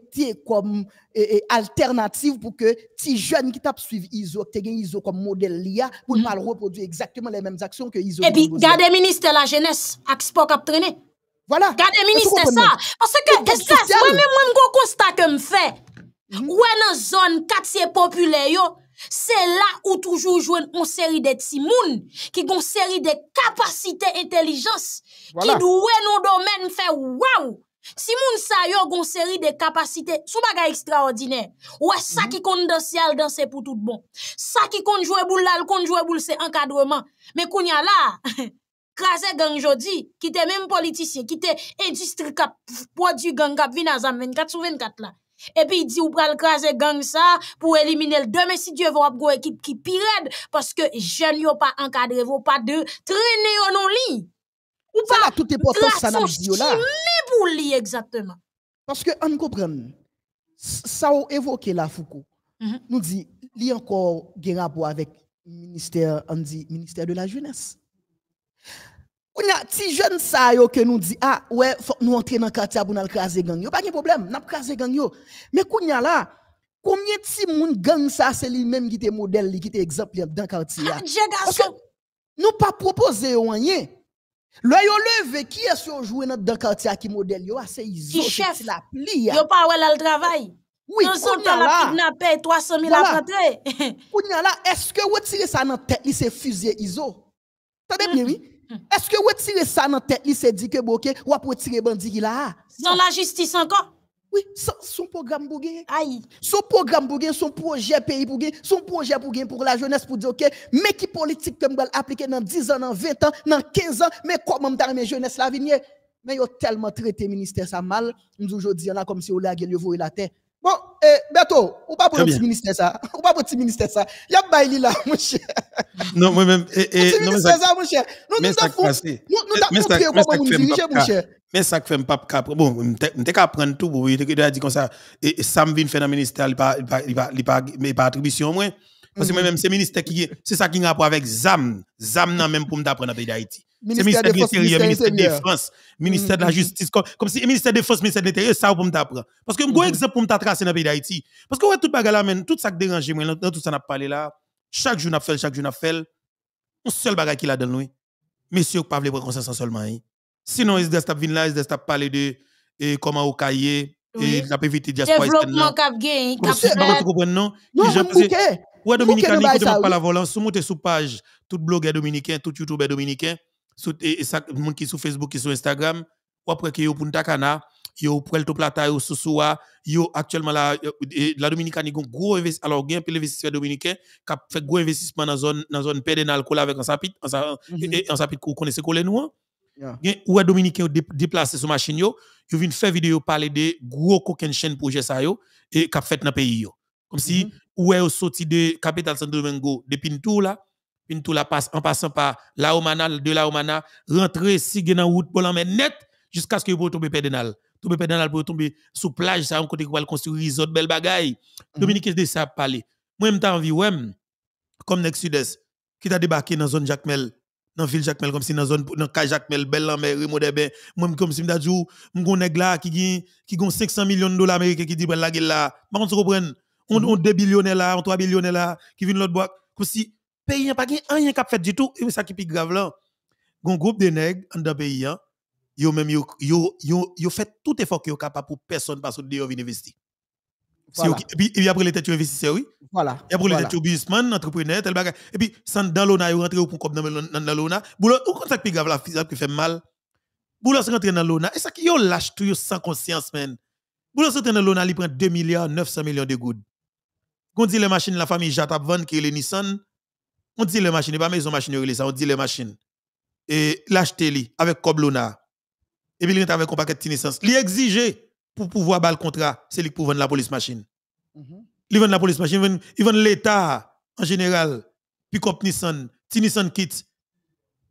comme eh, eh, alternative pour que si jeune qui tape suivre tap Iso Izo, te gen Izo modèle modèle pour mal mm. reproduire exactement les mêmes actions que Iso Et puis, garde ministre la jeunesse, ak sport kap traîner. Voilà. le ministre ça Parce que, Moi-même, moi-même, mwen constate que me fait. Mm-hmm. ou est zone zone katye popule yo, c'est là où toujours jouent une série de timoun ont une série de capacités intelligence, qui dans dwe domaine fait waouh Si moun sa yo goun seri de kapasite sou baga ekstraordinè, wè sa mhm. ki konde dansè al dansè pou tout bon, sa ki konde jouè boul lal, konde jouè boul se ankadreman, mè kounya la, (laughs) krasè gang jodi, ki te mèm politisye, ki te edistri kap, po di gang kap vinazan 24 sou 24 la, epi di ou pral krasè gang sa pou elimine l demesidye vop go ekip ki pired, paske jen yo pa ankadrevo pa de trene yo non li. Ou la toute importance, ça n'a dit là. pour lui exactement. Parce que, on comprend, ça a évoqué la Foucault. Mm -hmm. Nous dit, il y a encore des rapports avec le ministère, on dit, ministère de la jeunesse. On a ti jeune ça yo que nous dit ah ouais faut nous entrer dans quartier pour nous craser gang yo pas de problème n'a craser gang yo mais kounya là combien de si moun gang ça c'est lui même qui était modèle qui était exemple dans quartier là nous pas proposer rien le yo levé, qui est sur jouez dans le quartier qui modèle yo, ah, c'est Iso, c'est la pli. Ah. Yo pas ouais là le travail. Oui, on dans la kidnappé, 300 000 à rentrer. Kounya là, est-ce que vous tirez ça dans la tête, c'est fusé Iso? attendez bien, oui. Hmm. Est-ce que vous tirez ça dans la tête, c'est dit que vous ou après tirer bandit là? Dans la justice encore. Oui, son programme pour gagner. Aïe. Son programme pour gagner, son projet pays pour gagner, son projet pour gagner pour la jeunesse pour dire, OK, mais qui politique que je appliquer dans 10 ans, dans 20 ans, dans 15 ans, mais comment va mes jeunesse la venir? Mais ils ont tellement traité le ministère ça mal, nous aujourd'hui, on a comme si on l'a voulu la terre. Bon, eh, Beto, ou pas pour le petit ministère ça? (laughs) Ou pas pour le petit ministère ça? Y a baili là, mon cher. Non, moi-même. et eh, eh, petit ministère ça, mon cher. Nous, nous avons fait. Nous, nous avons fait comment on diriger, mon cher. Mais ça que fait pas capable. Bon, m'étais qu'à prendre tout pour il a dit comme ça et ça me vient faire dans ministère, il pas il pas il pas attribution moins parce que mhm. moi-même c'est ministère qui c'est ça qui a rapport avec ZAM, ZAM même pour me d'apprendre dans pays d'Haïti. C'est ministère de l'Intérieur, ministère de Défense, ministère de la mhm. Justice comme si ministère de Défense, ministère de l'Intérieur ça pour me d'apprendre. Parce que un mhm. exemple pour me tracer dans pays d'Haïti parce que tout bagarre même tout ça qui dérange moi tout ça n'a parlé là chaque jour n'a fait chaque jour n'a fait un seul bagarre qui la vous nous. pouvez pas veulent prendre conscience seulement. Hein. Sinon, ils doivent venir là, ils doivent parler de et comment au cahier et la éviter diaspora Développement cap gain, cap Tu comprends non Non, Ouais dominicain, écoutez moi pas la volance, vous montez sous page tout blogueur dominicain, tout youtubeur dominicain, tout ça monde qui sur Facebook, qui sur Instagram, ou après que yo Punta Cana, yo Puerto Plata, yo Susua, yo actuellement la la dominicaine gon gros investissement alors gain peu investisseurs dominicain qui fait gros investissement dans zone dans zone pédénal colla avec un sapit, un mhm. sapit vous connaissez collé nous yeah. ouais dominicain déplacé sur machine yo vient faire vidéo parler de gros coquins chaîne projet ça yo et a fait dans pays comme si mhm. ou est sorti de capital Santo Domingo de Pintou là Pintou là passe en passant par la Omana de la Omana rentrer si dans route pour l'emmener net jusqu'à ce que vous tomber pédénal tomber pédénal pour tomber sous plage ça un côté qu'on va construire resort belle bagaille mm -hmm. Dominique de ça parler moi même envie ouais comme Nexudès, qui t'a débarqué dans zone Jacmel dans ville Jacques comme si dans zone dans cas Jacques belle en mer ben moi comme si me dit me gon nèg là qui gagne qui gon 500 millions de dollars américains qui dit ben la gueule là par se comprendre on on 2 billionnaires là on 3 billionnaires là qui viennent l'autre boîte comme si pays n'a pas rien qu'a fait du tout et ça qui plus grave là gon groupe de nèg dans pays hein, yo même yo yo yo fait tout effort que capable pour personne parce que yo venir investir voilà. Et, puis, et, puis, après, les têtes investisseurs, oui. Voilà. Et après, les têtes businessman, entrepreneur, tel bagage. Et puis, dans l'ONA, vous rentrez au compte dans l'ONA. vous ou quand ça qui la physique qui fait mal. Boulot, c'est rentré dans l'ONA. Et ça qui yon lâche tout sans conscience, man. Boulot, c'est rentré dans l'ONA, il prend 2 milliards 900 millions de gouttes. On dit les machines, la famille Jatab Van qui est les Nissan. On dit les machines, pas maison machine, ça, on dit les machines. Et l'acheter avec l'Ona. Et puis, il rentre avec un paquet de Nissan. Il exigé pour pouvoir battre le contrat, c'est lui pour vendre la police machine. Mhm. Il vend la police machine, il vend l'État en général, puis comme Nissan, tinissan Nissan kit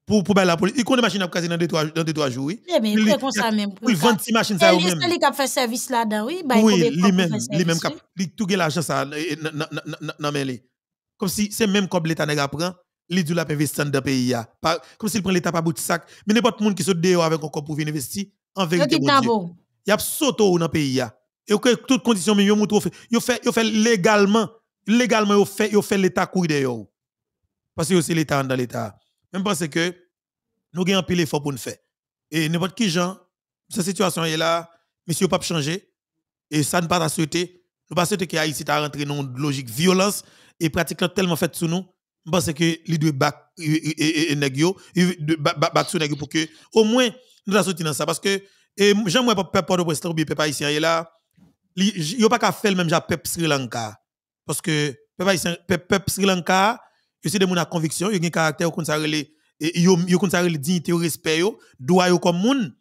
pour battre la police. Il Ils la machine à casser dans deux deux trois jours. Oui, eh mais il comme ça même. Ils vendent ces machines ça eux eh, même. C'est il qui a fait service là-dedans, oui, bah oui, lui-même, lui-même qui Tout tout l'argent ça dans Comme si c'est même comme l'État n'a prend li du la investir dans pays comme s'il prend l'état pas bout de sac mais n'importe monde qui saute dehors avec un corps pour venir investir en vérité bon y a soto dans le pays. Et que toutes conditions y yo fait yo fait légalement, légalement yo fait yo fait l'état courir d'ailleurs. Parce que c'est l'état dans l'état. Même parce que nous avons pile effort pour nous faire. Et n'importe qui gens, cette situation est là, mais monsieur pas changer et ça ne pas souhaiter. Nous pas souhaiter que ici ta rentré dans une logique violence et pratiquement tellement fait sous nous. Je que les deux bac et nèg yo, bac sous nèg pour que au moins nous la dans ça parce que et j'aimerais pas peuple port au ou bien peuple haïtien là, il pas qu'à faire le même genre peuple Sri Lanka. Parce que peuple peuple Sri Lanka, c'est de gens à conviction, ils ont un caractère qu'on s'arrête et yo yo konsa le dignité au respect yo droit yo comme moun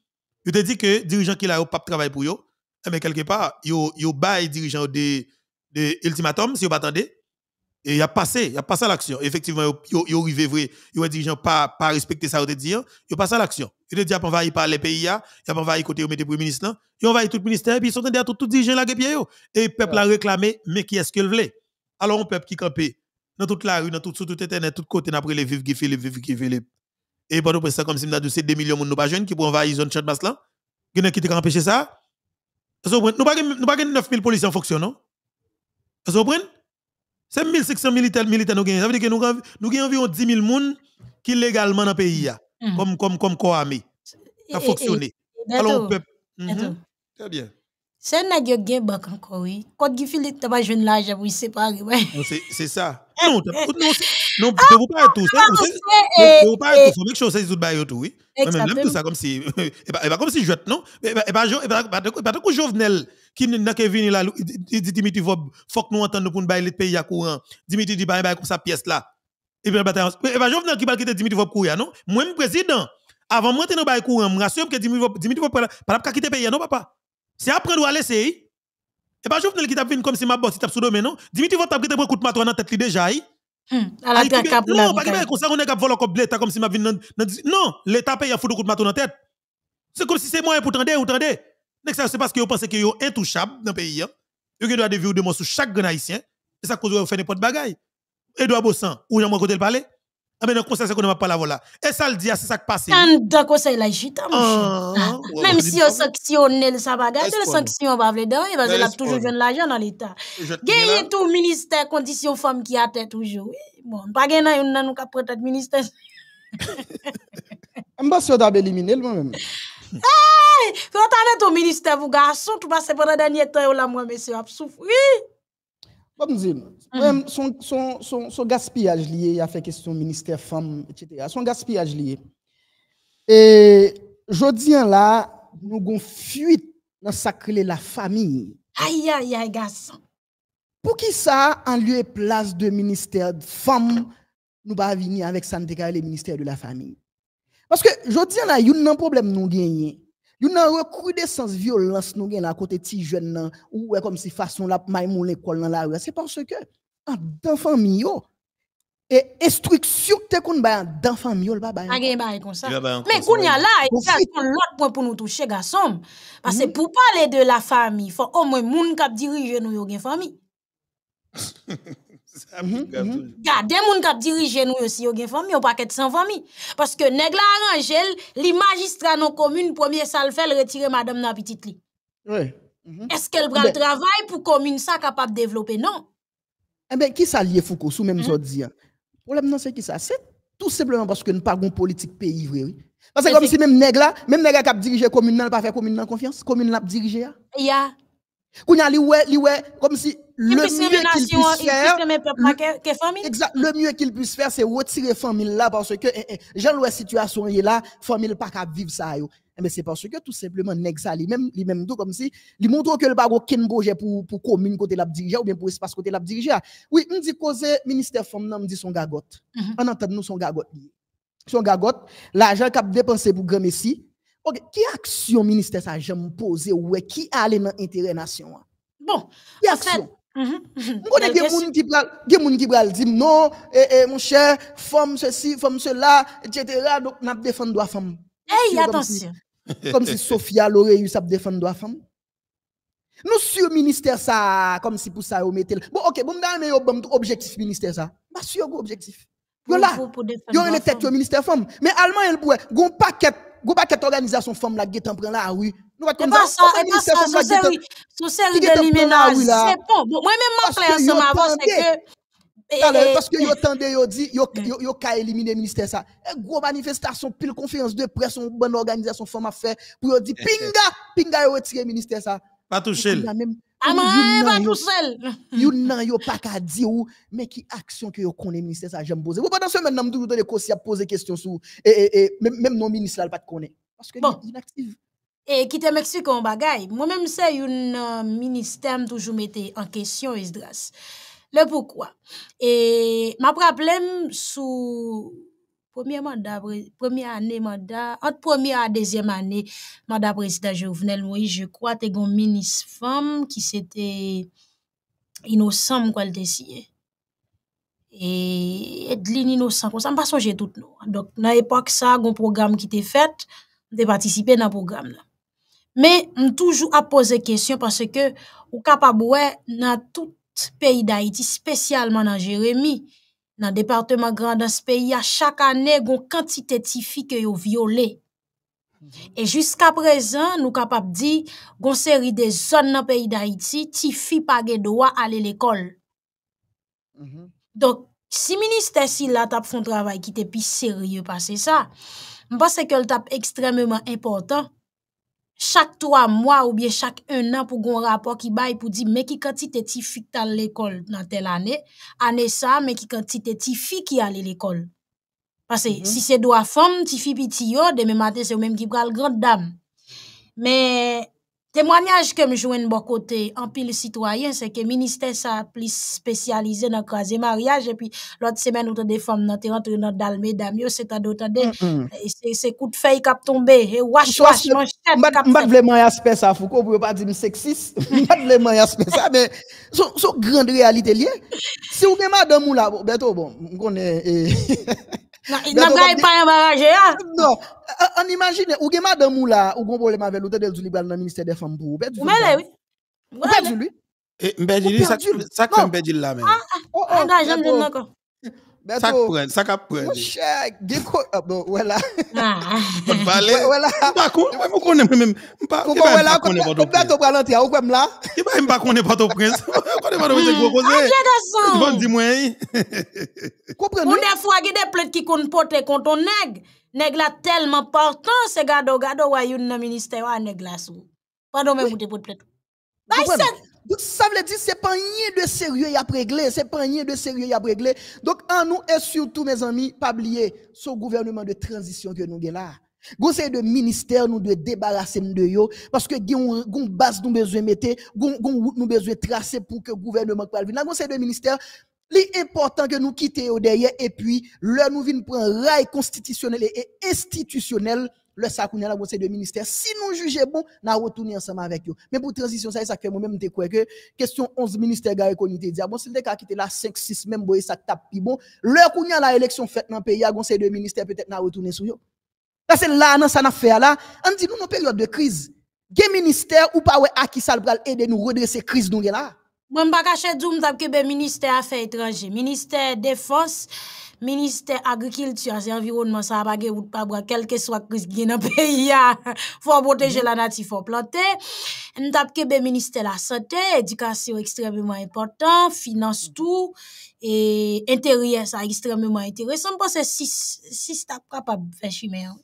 yo te dit que dirigeant qui là pas travail pour yo eh, mais quelque part yo yo bail dirigeant de de ultimatum si yo pas attendez et il a passé, il a passé à l'action. Effectivement, il a arrivé vrai, il a dirigeant pas pas respecter ça, il a dit, il hein. a passé à l'action. Il a dit, il envahi par les pays, il a envahi côté, il premier ministre, là, il a envahi tout le ministère, puis ils sont derrière tout, tout dirigeant là, et le peuple a réclamé, mais qui est-ce qu'il voulait? Alors, on peuple qui campait dans toute la rue, dans tout, sur tout internet, tout côté, après les vivre, qui Philippe, vivre, qui Philippe. Et pendant que ça, comme si on a 2 millions de pas jeunes qui pour envahir zone chat bas là, qui n'a quitté empêcher ça. Nous n'avons pas 9000 policiers en fonction, non? Vous comprenez? C'est 1500 militaires militaires nous gagnons. Ça veut dire que nous gagnons nous environ 10 000 personnes qui légalement dans le pays, mm. comme comme comme corps armé. Ça fonctionne. Alors, peuple. Très bien. C'est un qui gagne banque encore, oui. Quand tu files, tu vas jouer l'argent pour séparer. C'est ça. Non, non, ne vous pas tout ça. Ne vous pas tout. faut quelque chose, c'est tout bail tout, oui. Même tout ça, comme si. Et pas comme si je non. Et pas comme Jovenel qui n'a que venu là, il dit Dimitri, faut que nous entendions pour nous bailler le pays à courant. Dimitri dit, bah, comme sa pièce là. Et bien, bataille. Et bien, Jovenel qui va quitter Dimitri Vob courir, non? Moi-même, président, avant moi, dans bail courant, me rassure que Dimitri Vob, Dimitri pas quitter pays, non, papa? C'est nous aller, laisser. Et bien, Jovenel qui t'a venu comme si ma bosse, il t'a sous domaine, non? Dimitri Vob t'a pris un coup de dans tête déjà, Hmm. À la tête Non, pas comme ça, on est cap voler comme si ma vie. Non, l'État paye un fou de coup de dans tête. C'est comme si c'est moi pour t'en ou c'est parce que vous pensez que vous êtes intouchable dans le pays. Hein. Vous avez droit de vivre de chaque grand haïtien. Et ça cause vous faites n'importe bagaille. Edouard Bossan, ou j'en mon côté le palais. Ah, mais dans le conseil, c'est qu'on n'a pas la voilà. Et ça le dit, ah, c'est ça qui passe. Dans hein. le conseil, là, ah, ah, Même si on sanctionne ça bagaille, le sanction va venir dedans, parce qu'il a toujours jeune l'argent dans l'État. Gagnez tout ministère, condition femme qui a tête toujours. Eh, bon, pas gagner, on n'a pas prêté ministère. Je ne suis pas sûr moi-même. Ah! Quand on est au ministère, vous garçon, tout passe pendant le dernier temps, là, moi, monsieur, mm. son, son, son, gaspillage lié, il a fait question ministère femme, etc. Son gaspillage lié. Et je là, nous avons fuite dans sacré la famille. Aïe, aïe, aïe, garçon. Pour qui ça, en lieu de place de ministère de femme, nous ne venir avec le ministère de la famille. Parce que je là, il y a un problème nous gagnons. Yon nan sans violence nous gen la côté ti jeune nan ou comme si façon la maimou l'école dans la rue c'est parce que ah, enfant dans est yo et instruction que t'es ba dans famille yo pas ba. Pas ba comme ça. Mais koun ya il y l'autre point pour nous toucher garçon parce que hmm. pour parler de la famille faut au moins moun k'ap diriger nous yo gen famille. (laughs) Mhm, mhm. Gardez moun qui dirigent nous aussi, yon gen famille, pas paquet sans famille. Parce que nèg la arrange, li magistrat non commune, premier sal fait, retirer madame nan petite li. Mhm. Est-ce qu'elle prend eh le ben. travail pour commune ça capable de développer? Non. Eh bien, qui ça lié Foucault, sous même hmm? j'en dis? Hein? Le problème c'est qui ça? C'est tout simplement parce que nous pas une politique pays, vrai. Parce que comme si même nèg la, même nèg la kap dirige commune, pas faire commune nan confiance, commune la dirige ah. ya. Ya si le mieux qu'il puisse faire c'est retirer famille là parce que eh, eh, j'en la situation est là famille pas capable vivre ça eh, mais c'est parce que tout simplement nèg lui-même même comme si ils montre que le pas aucun projet pour pour commune côté la ou bien pour espace côté la dirige ah. oui on dit le ministère femme me dit son gagote on mhm. entend nous son gagote son gagote l'argent qu'a dépensé pour grand Messie, Ok, qui action ministère ça j'aime poser ou qui allé dans l'intérêt nation? Bon, qui action? (laughs) Mhm, mhm. On -hmm. Mm -hmm. Il y a des gens qui non, eh, eh, mon cher, femme ceci, femme cela, etc. Donc, on a défendu la femme. Hey, eh, attention. Comme si, Sofia (laughs) (laughs) Sophia l'aurait eu, ça défendre défendu la femme. Nous, sur le ministère, ça, comme si pour ça, on mettait. Bon, ok, bon, on a un objectif, ministère, ça. Bah, sur un objectif. Il y a un tête au ministère, femme. Mais, allemand, il pourrait. paquet organisation pa ket organisation fom la en prend la ah ne pouvons pas C'est pas ça, c'est la C'est C'est de c'est bon moi même men parce que yo yo di, yo ka éliminer ministère ça. Et manifestation de presse on bonne organisation femme a fait. Pour yo di, eh, eh. pinga, pinga yo retirer ministère ça. Pas Amran pas tout seul. Yon n'y a pas qu'à dire ou mais qui action que vous connaissez, ministère ça j'aime poser. Vous pendant semaine nan vous dans les a poser question sur. et et même non ministre là pas parce que bon. inactive. Et qui te m'explique en bagaille. Moi-même c'est un euh, ministère toujours mis en question Isdras. Le pourquoi. Et m'a problème sous Premier mandat, première année mandat, entre première à deuxième année mandat président Jovenel Moïse, je crois, t'es une ministre femme qui c'était innocent quoi le désir. Et Edline ne comme ça, pas songer tout nous. Donc dans l'époque ça, un programme qui était fait, de participer dans programme là. Mais on toujours à poser question parce que ou capable dans tout pays d'Haïti, spécialement dans Jérémie, nan Departement Grand dans peyi a chak anè gon kantite ti fi ke yo viole. E jiska prezen nou kap ap di, gon seri de zon nan peyi da iti, ti fi page do a ale l'ekol. Mm-hmm. Donk, si minister si la tap fon travay ki te pi seri yo pase sa, mba se ke l tap ekstrememan importan, chaque trois mois ou bien chaque un an pour un rapport qui baille pour dire mais qui quantité de filles à l'école dans telle année année ça mais qui quantité de filles qui allait l'école parce que mm-hmm. si c'est doit femme petit petit yo demain matin c'est même qui prend grande dame mais Témoignage que me de bon côté en pile citoyen, c'est que ministère ça plus spécialisé dans crasé mariage et puis l'autre semaine avons des femmes dans rentrées dans le damio c'est à d'autres c'est c'est coup de feuille a tombé et wash wash Je ne cap pas vraiment aspect ça Foucault pour pas dire sexiste pas vraiment aspect ça mais son son grande réalité si vous même madame ou là bientôt bon on connaît (laughs) N'a pas hein? Non, on euh, euh, imagine, ou gen madame ou là, ou gon problème avec l'hôtel de dans le ministère des femmes pour ou perdu. Ou eh, perdu lui. Ou ça que là même. Ah, ah. Oh, oh, ah Sak ap pred. O che, genkou... O bela... Kombo wèla. O bela, m Fe kounen mèm... Kombo wèla, obele oprainant, ao kwem la. Obele apreman m (laughs) bon, eh. pas fruit an. Akje gram son! Kombe m apreman m pas fruit an. M wè g PDF pwote kouw o pre numbered neg개�alatelman gado a yo ou nef minister ak naglas ou. Pwede ou m moutepwote pluet. A isen! ça veut dire que ce n'est pas rien de sérieux à régler. Ce n'est pas rien de sérieux à régler. Donc, en nous, et surtout, mes amis, pas oublier ce gouvernement de transition que nous avons là. Conseil de ministère, nous de débarrasser de yo, parce que gon base nous besoin mettre, nous besoin tracer pour que le gouvernement parle. venir. conseil de ministère, l'important que nous quittions derrière, et puis, là nous venons prendre rail constitutionnel et institutionnel, le sakoun la conseil de ministère. Si nous jugeons bon, nous retournons ensemble avec eux. Mais pour transition, ça, ça fait moi-même, je crois que question 11 ministères gare connu, dit, ah, bon, si le cas quitté la 5, 6, même, boy, ça tape plus bon. Le avons la élection faite dans le pays, le ah, conseil de ministère, peut-être, nous retourner sur eux. Là, c'est là, dans ça n'a fait là. On dit, nous, nos période de crise, gen ministère ou pas, ouais, qui ça va aider nous redresser crise, nous, là. Moi, je ne vais pas cacher, je ministère affaires étrangères, ministère défense, Ministè agri-kiltu, anse envirounman sa apage wout pabwa kelke swak kriz gye nan peyi ya, fò bote jè la nati fò plantè. N tapke bè ministè la sante, edikasyon ekstremlyman eportan, finanse tou, et enteryen sa ekstremlyman enteryen. Sè m posè sis, sis tap kap ap fè shime yon.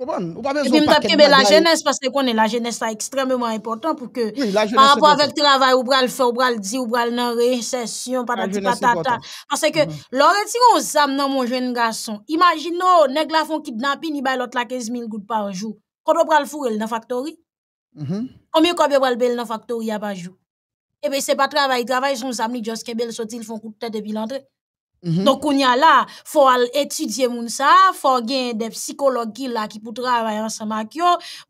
Et puis, je la jeunesse, parce que est la jeunesse est extrêmement important pour que, par rapport avec le travail, ou pral le faire, ou pral le dire, dans la récession, patati patata. Parce que, mm. lorsqu'on s'amène dans mon jeune garçon, imaginez oh, nèg la font kidnapping, il ils l'autre la 15 000 gouttes par jour. Quand on bral le fourrer dans la factory, mm-hmm. combien de fois on le dans la factory par jour? Et eh bien, c'est pas travail, travail, son s'am, juste oh, que belle sortie, ils font coup de tête depuis l'entrée. Mm-hmm. Donc, on y a là, faut étudier ça, il faut avoir des psychologues qui là, qui pour travailler ensemble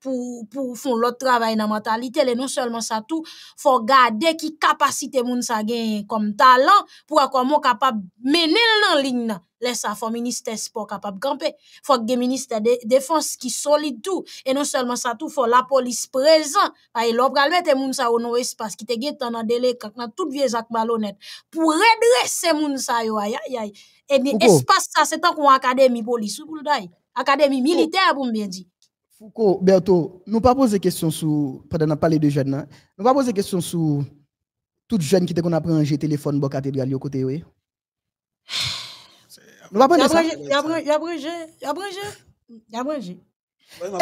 pour, pour faire leur travail dans la mentalité, et non seulement ça tout, faut garder qui capacité de ça comme talent, pour être capable mener la ligne laisse un ministère sport capable camper faut que ministère de défense qui solide tout et non seulement ça tout faut la police présente, il faut mettre moun ça au nord parce qui te gêt dans délai dans toute vieille Jacques Ballonnet pour redresser moun ça yo et l'espace ça c'est tant qu'on académie police pour académie militaire pour bien dire Foucault, Berto, nous pas poser question sur pendant on parler de jeunes là. Hein. Nous pas poser question sur les jeunes qui te qu'on apprend un téléphone de cathédrale au côté oui. (sighs) Nou pa pwene sa. Yabranje, yabranje, on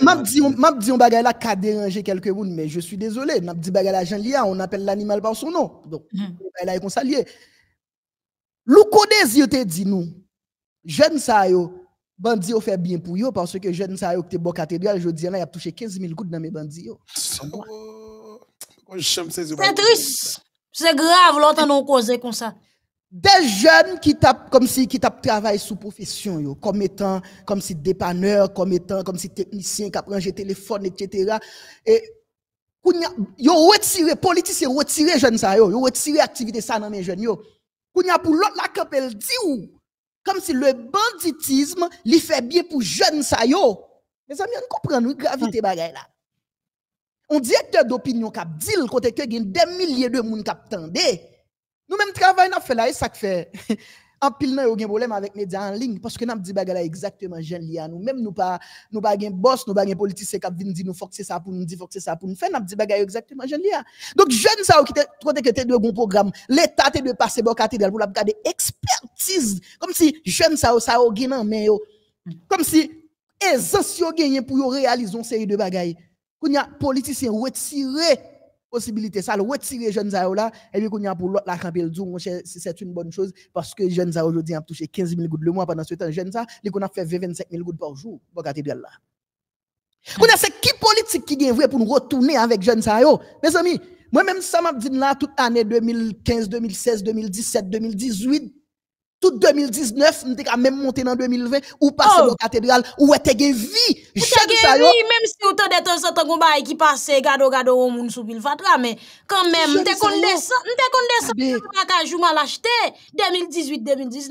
Mab di on bagay la ka déranger quelques-uns, mais je suis désolé, M'a di bagay la Jean-Lia, on appelle l'animal par son nom. Donc, elle a consalier. Louko Lou te di nous jeune sa yo, bandi yo fait bien pour yo parce que jeune ça yo te bon cathédrale je dis là il a touché 15 000 gouttes dans mes bandi yo c'est triste c'est grave non causé comme ça des jeunes qui tapent comme si qui tapent travail sous profession yo, comme étant comme si dépanneur comme étant comme si technicien qui des téléphone etc et yo retiré politiciens retiré jeunes ça yo yo retiré activité ça dans les jeunes yo kounya pour l'autre la capelle dit ou comme si le banditisme li fait bien pour jeunes ça yo mes amis on comprend nous gravité ah. bagaille là on directeur d'opinion cap dit le côté que a des milliers de monde cap tendé Nou menm travay nan fe la e sak fe apil nan yo gen bolem avèk media an ling, paske nan ap di bagay la ekzaktèman jen li an. Nou menm nou bagay boss, nou bagay politise kap di nou fokse sa pou, nou di fokse sa pou, nou fe nan ap di bagay yo ekzaktèman jen li an. Dok jen sa yo ki te troteke te de bon program, l'Etat te de pase bo kate del pou la ap kade ekspertise, kom si jen sa yo sa yo gen nan men yo, kom si ezasyo gen yen pou yo realizon se yi de bagay. Koun ya politise yon wetirey, possibilité ça, le retirer jeunes à là, et puis qu'on y a pour l'autre la camper le si c'est une bonne chose parce que jeune ça aujourd'hui a touché 15 000 gouttes le mois pendant ce temps, jeune ça les qu'on a fait 25 000 gouttes par jour pour cathédrale là. on a c'est qui politique qui vient vrai pour nous retourner avec jeunes ça Mes amis, moi-même, ça m'a dit là, toute année 2015, 2016, 2017, 2018, tout 2019, nous même monté en 2020, ou passer dans la cathédrale, ou était vie. Ou ça, même si vous temps des gens qui passent, gado gado, ou moun sous mais quand même, nous avons condescendu, nous qu'on l'acheter 2018-2019.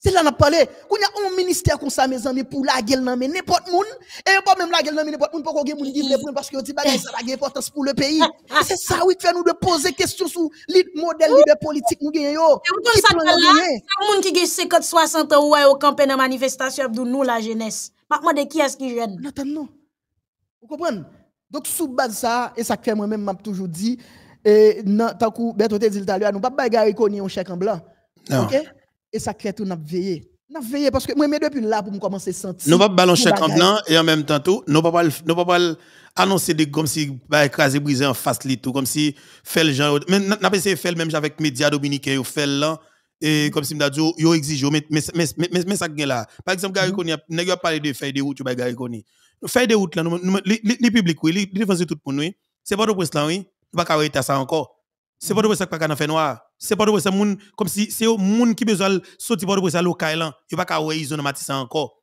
C'est là qu'on a parlé. y a un ministère comme ça, mes amis, pour la gueule, mais n'importe qui. Et pas même la gueule, mais n'importe qui. Pourquoi il y a des parce que dit, bah, ça a importance pour le pays. (laughs) C'est ça, oui, qui fait nous de poser question sur le modèle de politique nous gagnons. C'est ça, là. C'est monde qui a 50, 60 ans, ouais, au campé dans manifestation, nous, la jeunesse. Maintenant, de qui est-ce qui jeune? Nathan, non. Vous comprenez? Donc, sous base ça, et ça fait moi-même, m'a toujours dit, et, tant que, Bertrand dit tout à l'heure, nous ne pouvons pas gagner un chèque en blanc. Non. Okay? et ça crée tout n'a veillé. N'a veillé parce que moi mais depuis là pour me commencer sentir. Nous pas balancer chaque plan et en même temps tout, nous pas nous pas annoncer des comme si va bah, écraser briser en face lit tout comme si faire le genre mais n'a pas essayé faire même avec médias dominicains ou fait là et comme si me dit yo exige mais mais mais mais ça gagne là. Par exemple Gary Koni mm-hmm. n'a parlé de faire des routes by Gary Koni. Faire des routes là les publics oui, les défense tout pour nous. C'est pas de presse là oui. Pas qu'à ça encore. C'est pas de presse pas qu'à faire noir c'est pas de ça moun comme si c'est au moun qui besoin sorti pas de ça local là hein. il pas qu'à ouais ils ont matissé encore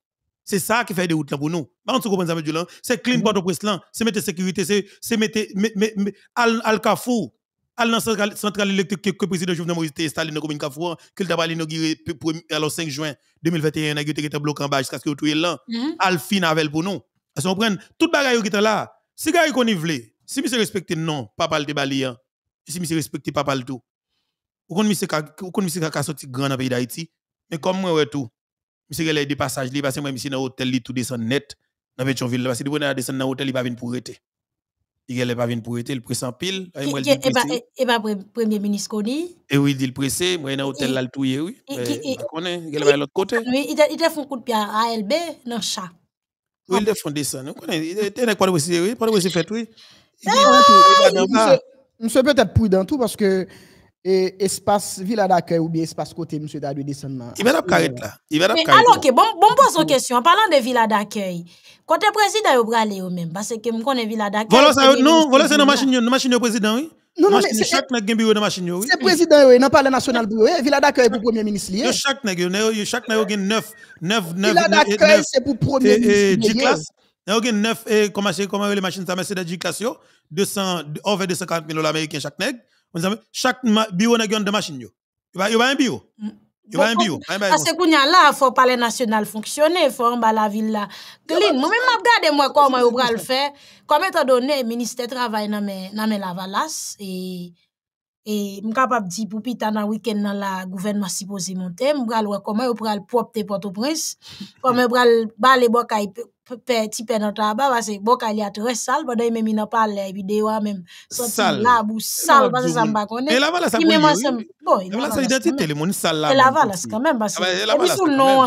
c'est ça qui fait des routes pour nous on se comprend ça du là c'est clean pas de presse là c'est mettre sécurité c'est c'est mettre al al kafou al centrale électrique que président Jovenel Moïse était installé dans commune kafou hein, qu'il le pas inauguré alors 5 juin 2021 il était bloqué en bas jusqu'à ce que tout là mhm. al fin avec pour nous vous comprendre toute bagarre qui est là si gars qu'on y voulait si monsieur respecté non pas parler de balian hein. si monsieur respecté pas parler tout ou kon misè ka soti gran nan peyi d'Haïti, men kom mwen wè tou, lè de passage li, moi mwen li tout descend net, nan di wè nan nan hotel li pa Il n'y pas venu pour il en pile. Et Premier ministre Koni. Et oui, il moi, il dans l'hôtel là, tout oui. Il il est l'autre côté. Il a fait un coup de ALB dans chat. Oui, il a ça. Il pas de oui, pas de fait, oui. Monsieur peut-être dans tout parce que et espace villa d'accueil ou bien espace côté monsieur t'a de descendre Il va carrette là. Il va carrette. Alors que bon bon pose une question en parlant de villa d'accueil. Côté président vous bralé yo même parce que me connais villa d'accueil. Voilà ça non, voilà c'est une machine dans machine président oui. Non non mais chaque nèg gen bureau dans machine oui. C'est président oui, dans le national bureau, villa d'accueil pour premier ministre lié. Chaque nèg il chaque nèg gen 9 9 9 Villa d'accueil c'est pour premier ministre. g Il Nous avons 9 et comment les machines ça Mercedes g 200 over 240 000 dollars américains chaque nèg on sait chaque bureau n'a de machine yo yo ba yo ba un bureau mm. yo ba un bureau parce que kounya là faut pale national fonctionner faut en bas la ville là clean moi même euh, gade mwen moi comment yo pral fè, comme étant donné ministère travail nan nan mais la valas e et m capable di pou pita nan week nan la gouvernement supposé monter m pral ouais comment yo pral propre Port-au-Prince comment pral ba les bocaille petit pè nan tabac parce que boca il a très sale pendant même il n'a pas la vidéo même sale là bou sale parce que ça me pas connaît et là voilà ça même ensemble bon il a sa identité le monde sale là et là voilà quand même parce que et puis sous nom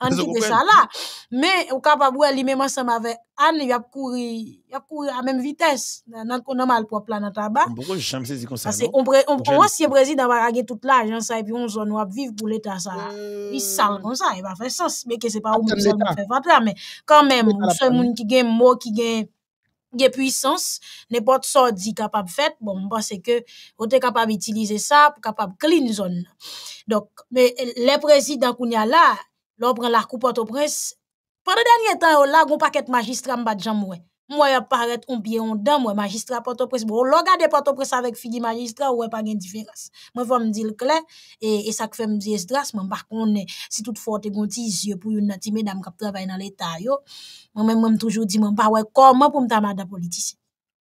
on dit ça là mais au capable lui même ensemble avec Anne il a couru il a couru à même vitesse dans qu'on normal pour plan dans tabac pourquoi je jamais saisi comme ça parce que on on ancien président va raguer toute l'argent hein, ça et puis on zone va vivre pour l'état ça euh. il sale comme ça il va faire sens mais que c'est pas au monde ça fait mais comme même, ou soit moun qui gagne, mots, qui gen de puissance, n'importe ce dit capable de fait, bon, parce que vous est capable d'utiliser ça pour capable clean zone. Donc, mais les présidents qu'on y a là, l'on prend la coupe au prince pendant dernier temps, là, on paquet magistrat, on bat jamais moi y apparaît on bien en dame moi magistrat porte presse bon regarde porte presse avec figi magistrat ouais pas une différence moi va me dire le clair et et ça que fait me dire stress moi par contre eh, si toute forte gontis yeux pour une petite madame qui travaille dans l'état yo moi même moi toujours dit moi pas ouais comment pour me ta madame politicien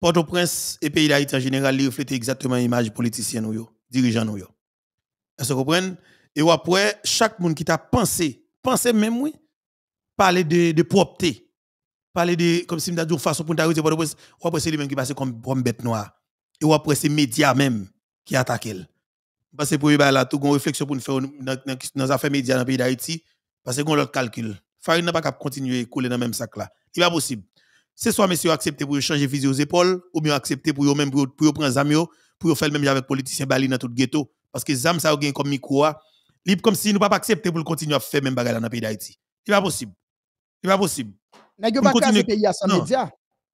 Port-au-Prince et pays d'Haïti en général reflètent exactement l'image politicien politiciens, dirigeant dirigeants. Est-ce que vous Et après, chaque monde qui t'a pensé, pensé même oui, parler de, de propreté, parler de, comme si on dit, façon pour t'arrêter Port-au-Prince, ou après c'est lui-même qui passe comme, comme bête noire. Et après c'est les médias même qui attaquent. Parce que pour bah, là, tout une réflexion pour nous faire dans les affaires médias dans le pays d'Haïti, parce qu'on leur l'autre calcul. Farine n'a pas qu'à continuer à couler dans le même sac là. Il n'est pas possible c'est soit monsieur accepté pour changer visée aux épaules, ou bien accepté pour même pour, pour prendre Zamio, pour faire le même avec politicien Bali dans tout ghetto. Parce que Zam, ça a comme micro, libre comme si nous pas accepter pour continuer à faire même bagarre dans le pays d'Haïti. C'est pas possible. C'est pas possible. Mais vous pas casé pays à sans média.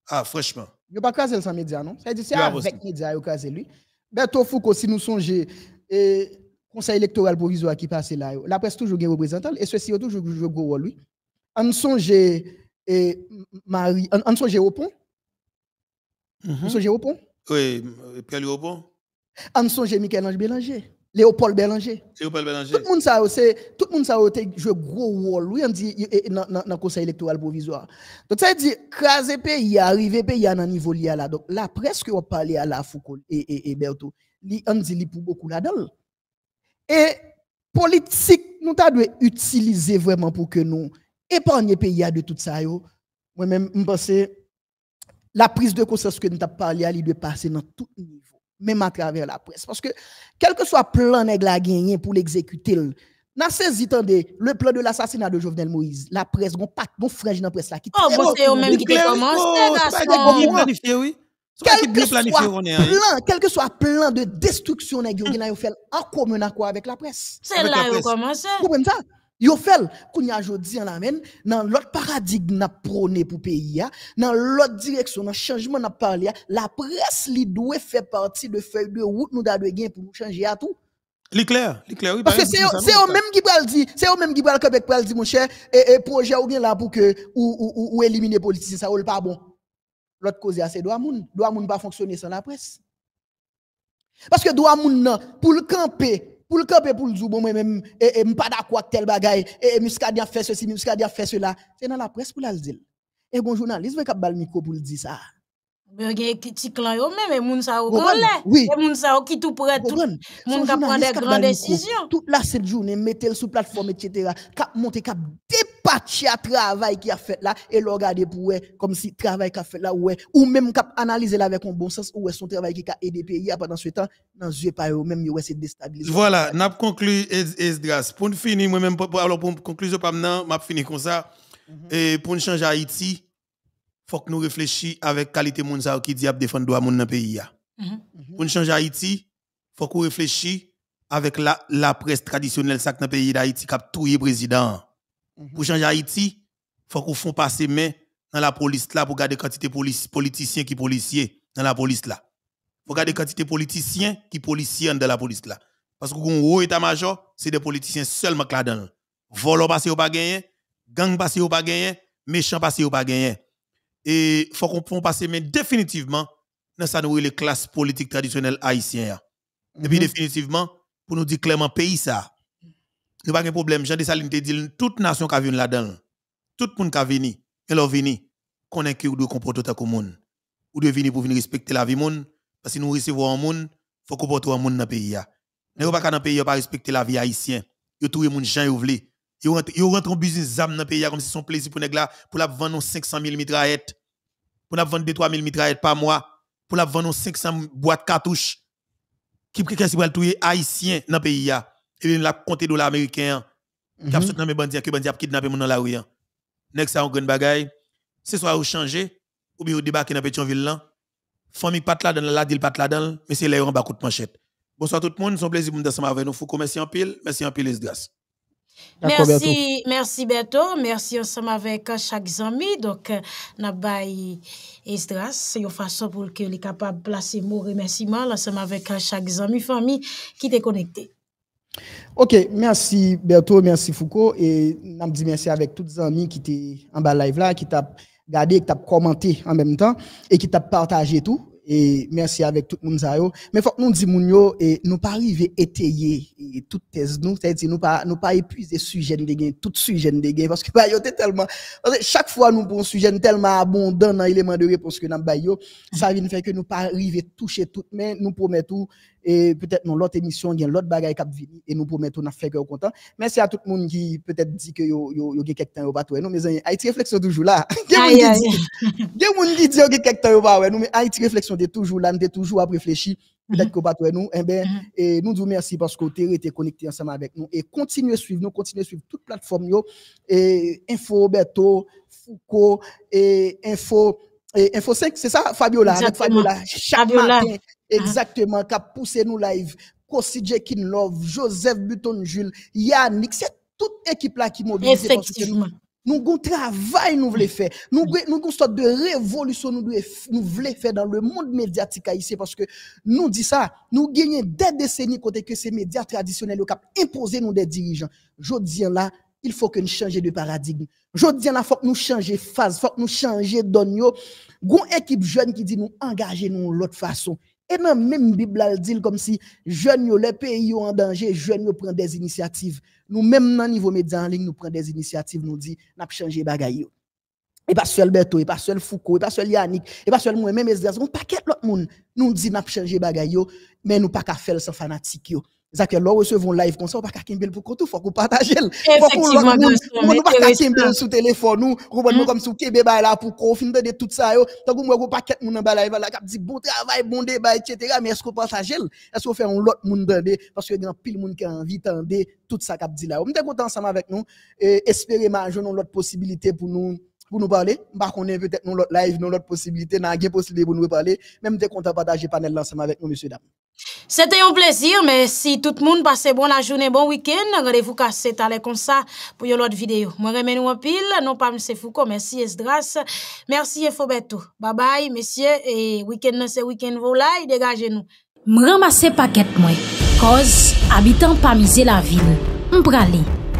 Ah, franchement. Vous pas le sans média, non? C'est-à-dire, c'est avec média vous casé lui. toi, Foucault, si nous songer et conseil électoral provisoire qui passe là, la presse toujours gagne représentant, et ceci toujours joue gros lui. En songe, et Marie. En, en songe au pont En mhm. songe au pont Oui, euh, Pierre au pont En songe Michel-Ange Bélanger. Léopold Bélanger. Léopold Bélanger. Tout le monde sait, c'est tout le monde ça jouer gros rôle. Oui, on dit dans le conseil électoral provisoire. Donc ça dit craser pays, arriver pays à un niveau lié là. Donc là presque on parlait à la Foucault et et, Berto. on dit il pour beaucoup là-dedans. Et politique nous avons utiliser vraiment pour que nous pas épargner pays de tout ça Moi-même, je pense la prise de conscience que nous avons parlé, elle de passer dans tout niveau, même à travers la presse. Parce que, quel que soit le plan que la gagné pour l'exécuter, n'a saisi, tendez, le plan de l'assassinat de Jovenel Moïse, la presse, on pas bon frère dans la presse là. Qui oh, vous c'est eux-mêmes qui commencé, oh, oui. Quel que, soit hein. plan, quel que soit plan de destruction, vous eu fait en commun accord avec la presse. C'est là où commencez. Vous comprenez ça? Yo fèl, qu'on y a aujourd'hui en amène, dans l'autre paradigme n'a prôné pour pays, dans l'autre direction, dans le changement n'a parlé, la presse li doit faire partie de feuille de route nous doit pour pour changer à tout. C'est clair. oui. Parce ben, que c'est eux même qui pral dire, c'est au même qui pral Québec pral di, mon cher, et, projet ou gen là pour que, ou, ou, ou, éliminer politiciens, ça ou le pas bon. L'autre cause, c'est droit moun. Droit moun pas fonctionner sans la presse. Parce que droit moun, pour le camper, pour le camper, pour le dire, bon, moi-même, et, eh, eh, pas d'accord avec tel bagaille, et, eh, Muscadia fait ceci, Muscadia fait cela. C'est dans la presse pour la dire. Et bon journaliste, il va le micro pour le dire ça. Mwen gen ti klan yo men, men moun sa yo konle. Oui. Men moun sa yo ki tout prête. Tout, moun ka pren de grand décision. Tout la cette journée, mettez-le sous plateforme, etc. Cap monter, cap dépatcher à travail qui a fait là, et le regarder pour comme si travail qui a fait là, ouais. Ou même cap analyser là avec un bon sens, ou son travail qui a aidé pays pendant ce temps, dans yeux pas eux même, ouais, c'est déstabilisé. Voilà, n'a conclu Esdras. Pour finir, moi-même, alors pour conclusion, pas maintenant, m'a fini comme ça. Mhm. Et pour changer Haïti, faut que nous réfléchissions avec qualité moun sa qui dit défendre droit dans pays mhm. Mhm. Pour changer Haïti, faut qu'on réfléchisse avec la, presse traditionnelle dans le pays d'Haïti qui a touye président. Mhm. Pour changer Haïti, faut qu'on font passer main dans la police là pour garder quantité de politiciens qui policiers dans la police là. faut garder quantité politiciens qui policiers dans la police là. Parce que un haut état-major, c'est des politiciens seulement là dedans. Volo passé au pas gagné, gang passé au pas gagné, méchant passé au pas et il faut qu'on passe mais définitivement dans sa nous les classes politiques traditionnelles haïtiennes. Hein. Et puis mhm. définitivement pour nous dire clairement pays ça. a pas de problème, Jean dit te dit toute nation qui vient là-dedans, tout le monde qui vient, elle vient qu'on est qui doit comporter tout le monde. Ou doit venir pour venir respecter la vie monde parce que nous recevons un monde, faut comporter un monde dans le pays. Hein. Nous pas dans le pays pas respecter la vie haïtienne. Yo tout le monde gens yo ils rentrent en business zam dans le pays comme si son plaisir pour nèg pour la vendre 500 000 mitraillettes. Pour la vendre 2 3 000 mitraillettes par mois, pour la vendre 500 boîtes cartouches. Qui qui qui va tuer haïtien dans le pays ils et la compter dollars américains. Qui a mhm. sauté dans mes bandits qui bandits a kidnappé mon dans la rue. Hein. Nèg ça on grande bagaille. C'est soit ou changer ou bien ou débarquer dans Pétionville là. Famille pat là dans la deal pat là dans mais c'est là en bas coup de manchette. Bonsoir tout le monde, c'est un plaisir de vous avec nous. Foucault, merci en pile, merci en pile, les grâce. Merci, merci Beto. Merci ensemble avec euh, chaque ami. Donc, euh, Nabaye Estras, c'est une façon pour que les capable de placer mon remerciement ensemble avec euh, chaque ami, famille qui est connecté. Ok, merci Berto, merci Foucault. Et je dis merci avec tous les amis qui étaient en bas live là, qui t'ont regardé, qui t'ont commenté en même temps et qui t'ont partagé tout et merci avec tout le monde mais faut que nous disions et nous pas arriver étayer toutes thèse nous c'est-à-dire nous pas nous pas épuiser sujet de gain tout sujet de gain parce que bah tellement que chaque fois nous un sujet tellement abondant dans l'élément de réponse que nous ba ça vient faire que nous pas arriver toucher tout mais nous promet tout et peut-être dans l'autre émission, il y a l'autre bagaille qui venir et nous promettons d'être faire que content. Merci à tout le monde qui peut-être dit que y a quelqu'un quelque temps pas nous mais a Haïti réflexion toujours là. Il y a gens qui dit que quelque temps pas nous mais Haïti réflexion est toujours là, est toujours à réfléchir. Peut-être mhm. que pas nous eh ben, mhm. et bien, nous vous merci parce que vous été connecté ensemble avec nous et continuez suivre nous, continuez suivre toutes plateforme yo et info Beto, Foucault et info et Info 5, c'est ça, Fabiola, avec Fabiola, chaque ah. Exactement, qui a poussé nous live. Kossi Jekin Love, Joseph Buton Jules, Yannick, c'est toute équipe là qui mobilise. Effectivement. Nous avons un travail nous voulons faire. Nous avons une sorte de révolution nous voulons faire dans le monde médiatique ici parce que nous disons ça, nous gagnons des décennies côté que ces médias traditionnels ont imposé nous des dirigeants. Je là, il faut que nous changions de paradigme. Je dis là, il faut que nous changions de phase, il faut que nous changions d'agneau. Une équipe jeune qui dit nous engager nous l'autre façon. Et dans même Bible, elle dit comme si jeunes, les pays sont en danger, jeunes prennent des initiatives. Nous, même dans le niveau médias en ligne, nous prenons des initiatives, nous disons, nous changer choses. » Et pas seul Beto, et pas seul Foucault, et pas seul Yannick, et pas seul moi-même, et pas paquet l'autre monde. Nous disons, nous changer choses. » mais nous pas faire sans fanatique. Zachary, lorsque recevons live comme ça, on pas Kimbel pour tout, faut qu'on partage. on pas sous téléphone nous, comme sous pour de tout ça yo. Tant pas bon travail, bon débat etc. mais est-ce qu'on partage Est-ce qu'on fait un l'autre monde parce que plein pile monde qui envie tout ça là. On êtes content ensemble avec nous et espérer ma l'autre possibilité pour nous pour nous parler. Par contre, peut-être nous l'autre live, nous l'autre possibilité, n'a avons possibilité pour nous parler. Même dès qu'on t'a partagé panel ensemble avec nous, monsieur, dames. C'était un plaisir, mais si tout le monde passe bonne la journée, bon week-end, rendez-vous cassé à comme ça pour une autre vidéo. Moi, remets nous en pile, non pas M. Foucault, merci Esdras, merci Efobetou. Bye bye, messieurs, et week-end, c'est week-end volaille, dégagez-nous. M'ramasse paquet, moi, cause habitant pas miser la ville. M'pralé.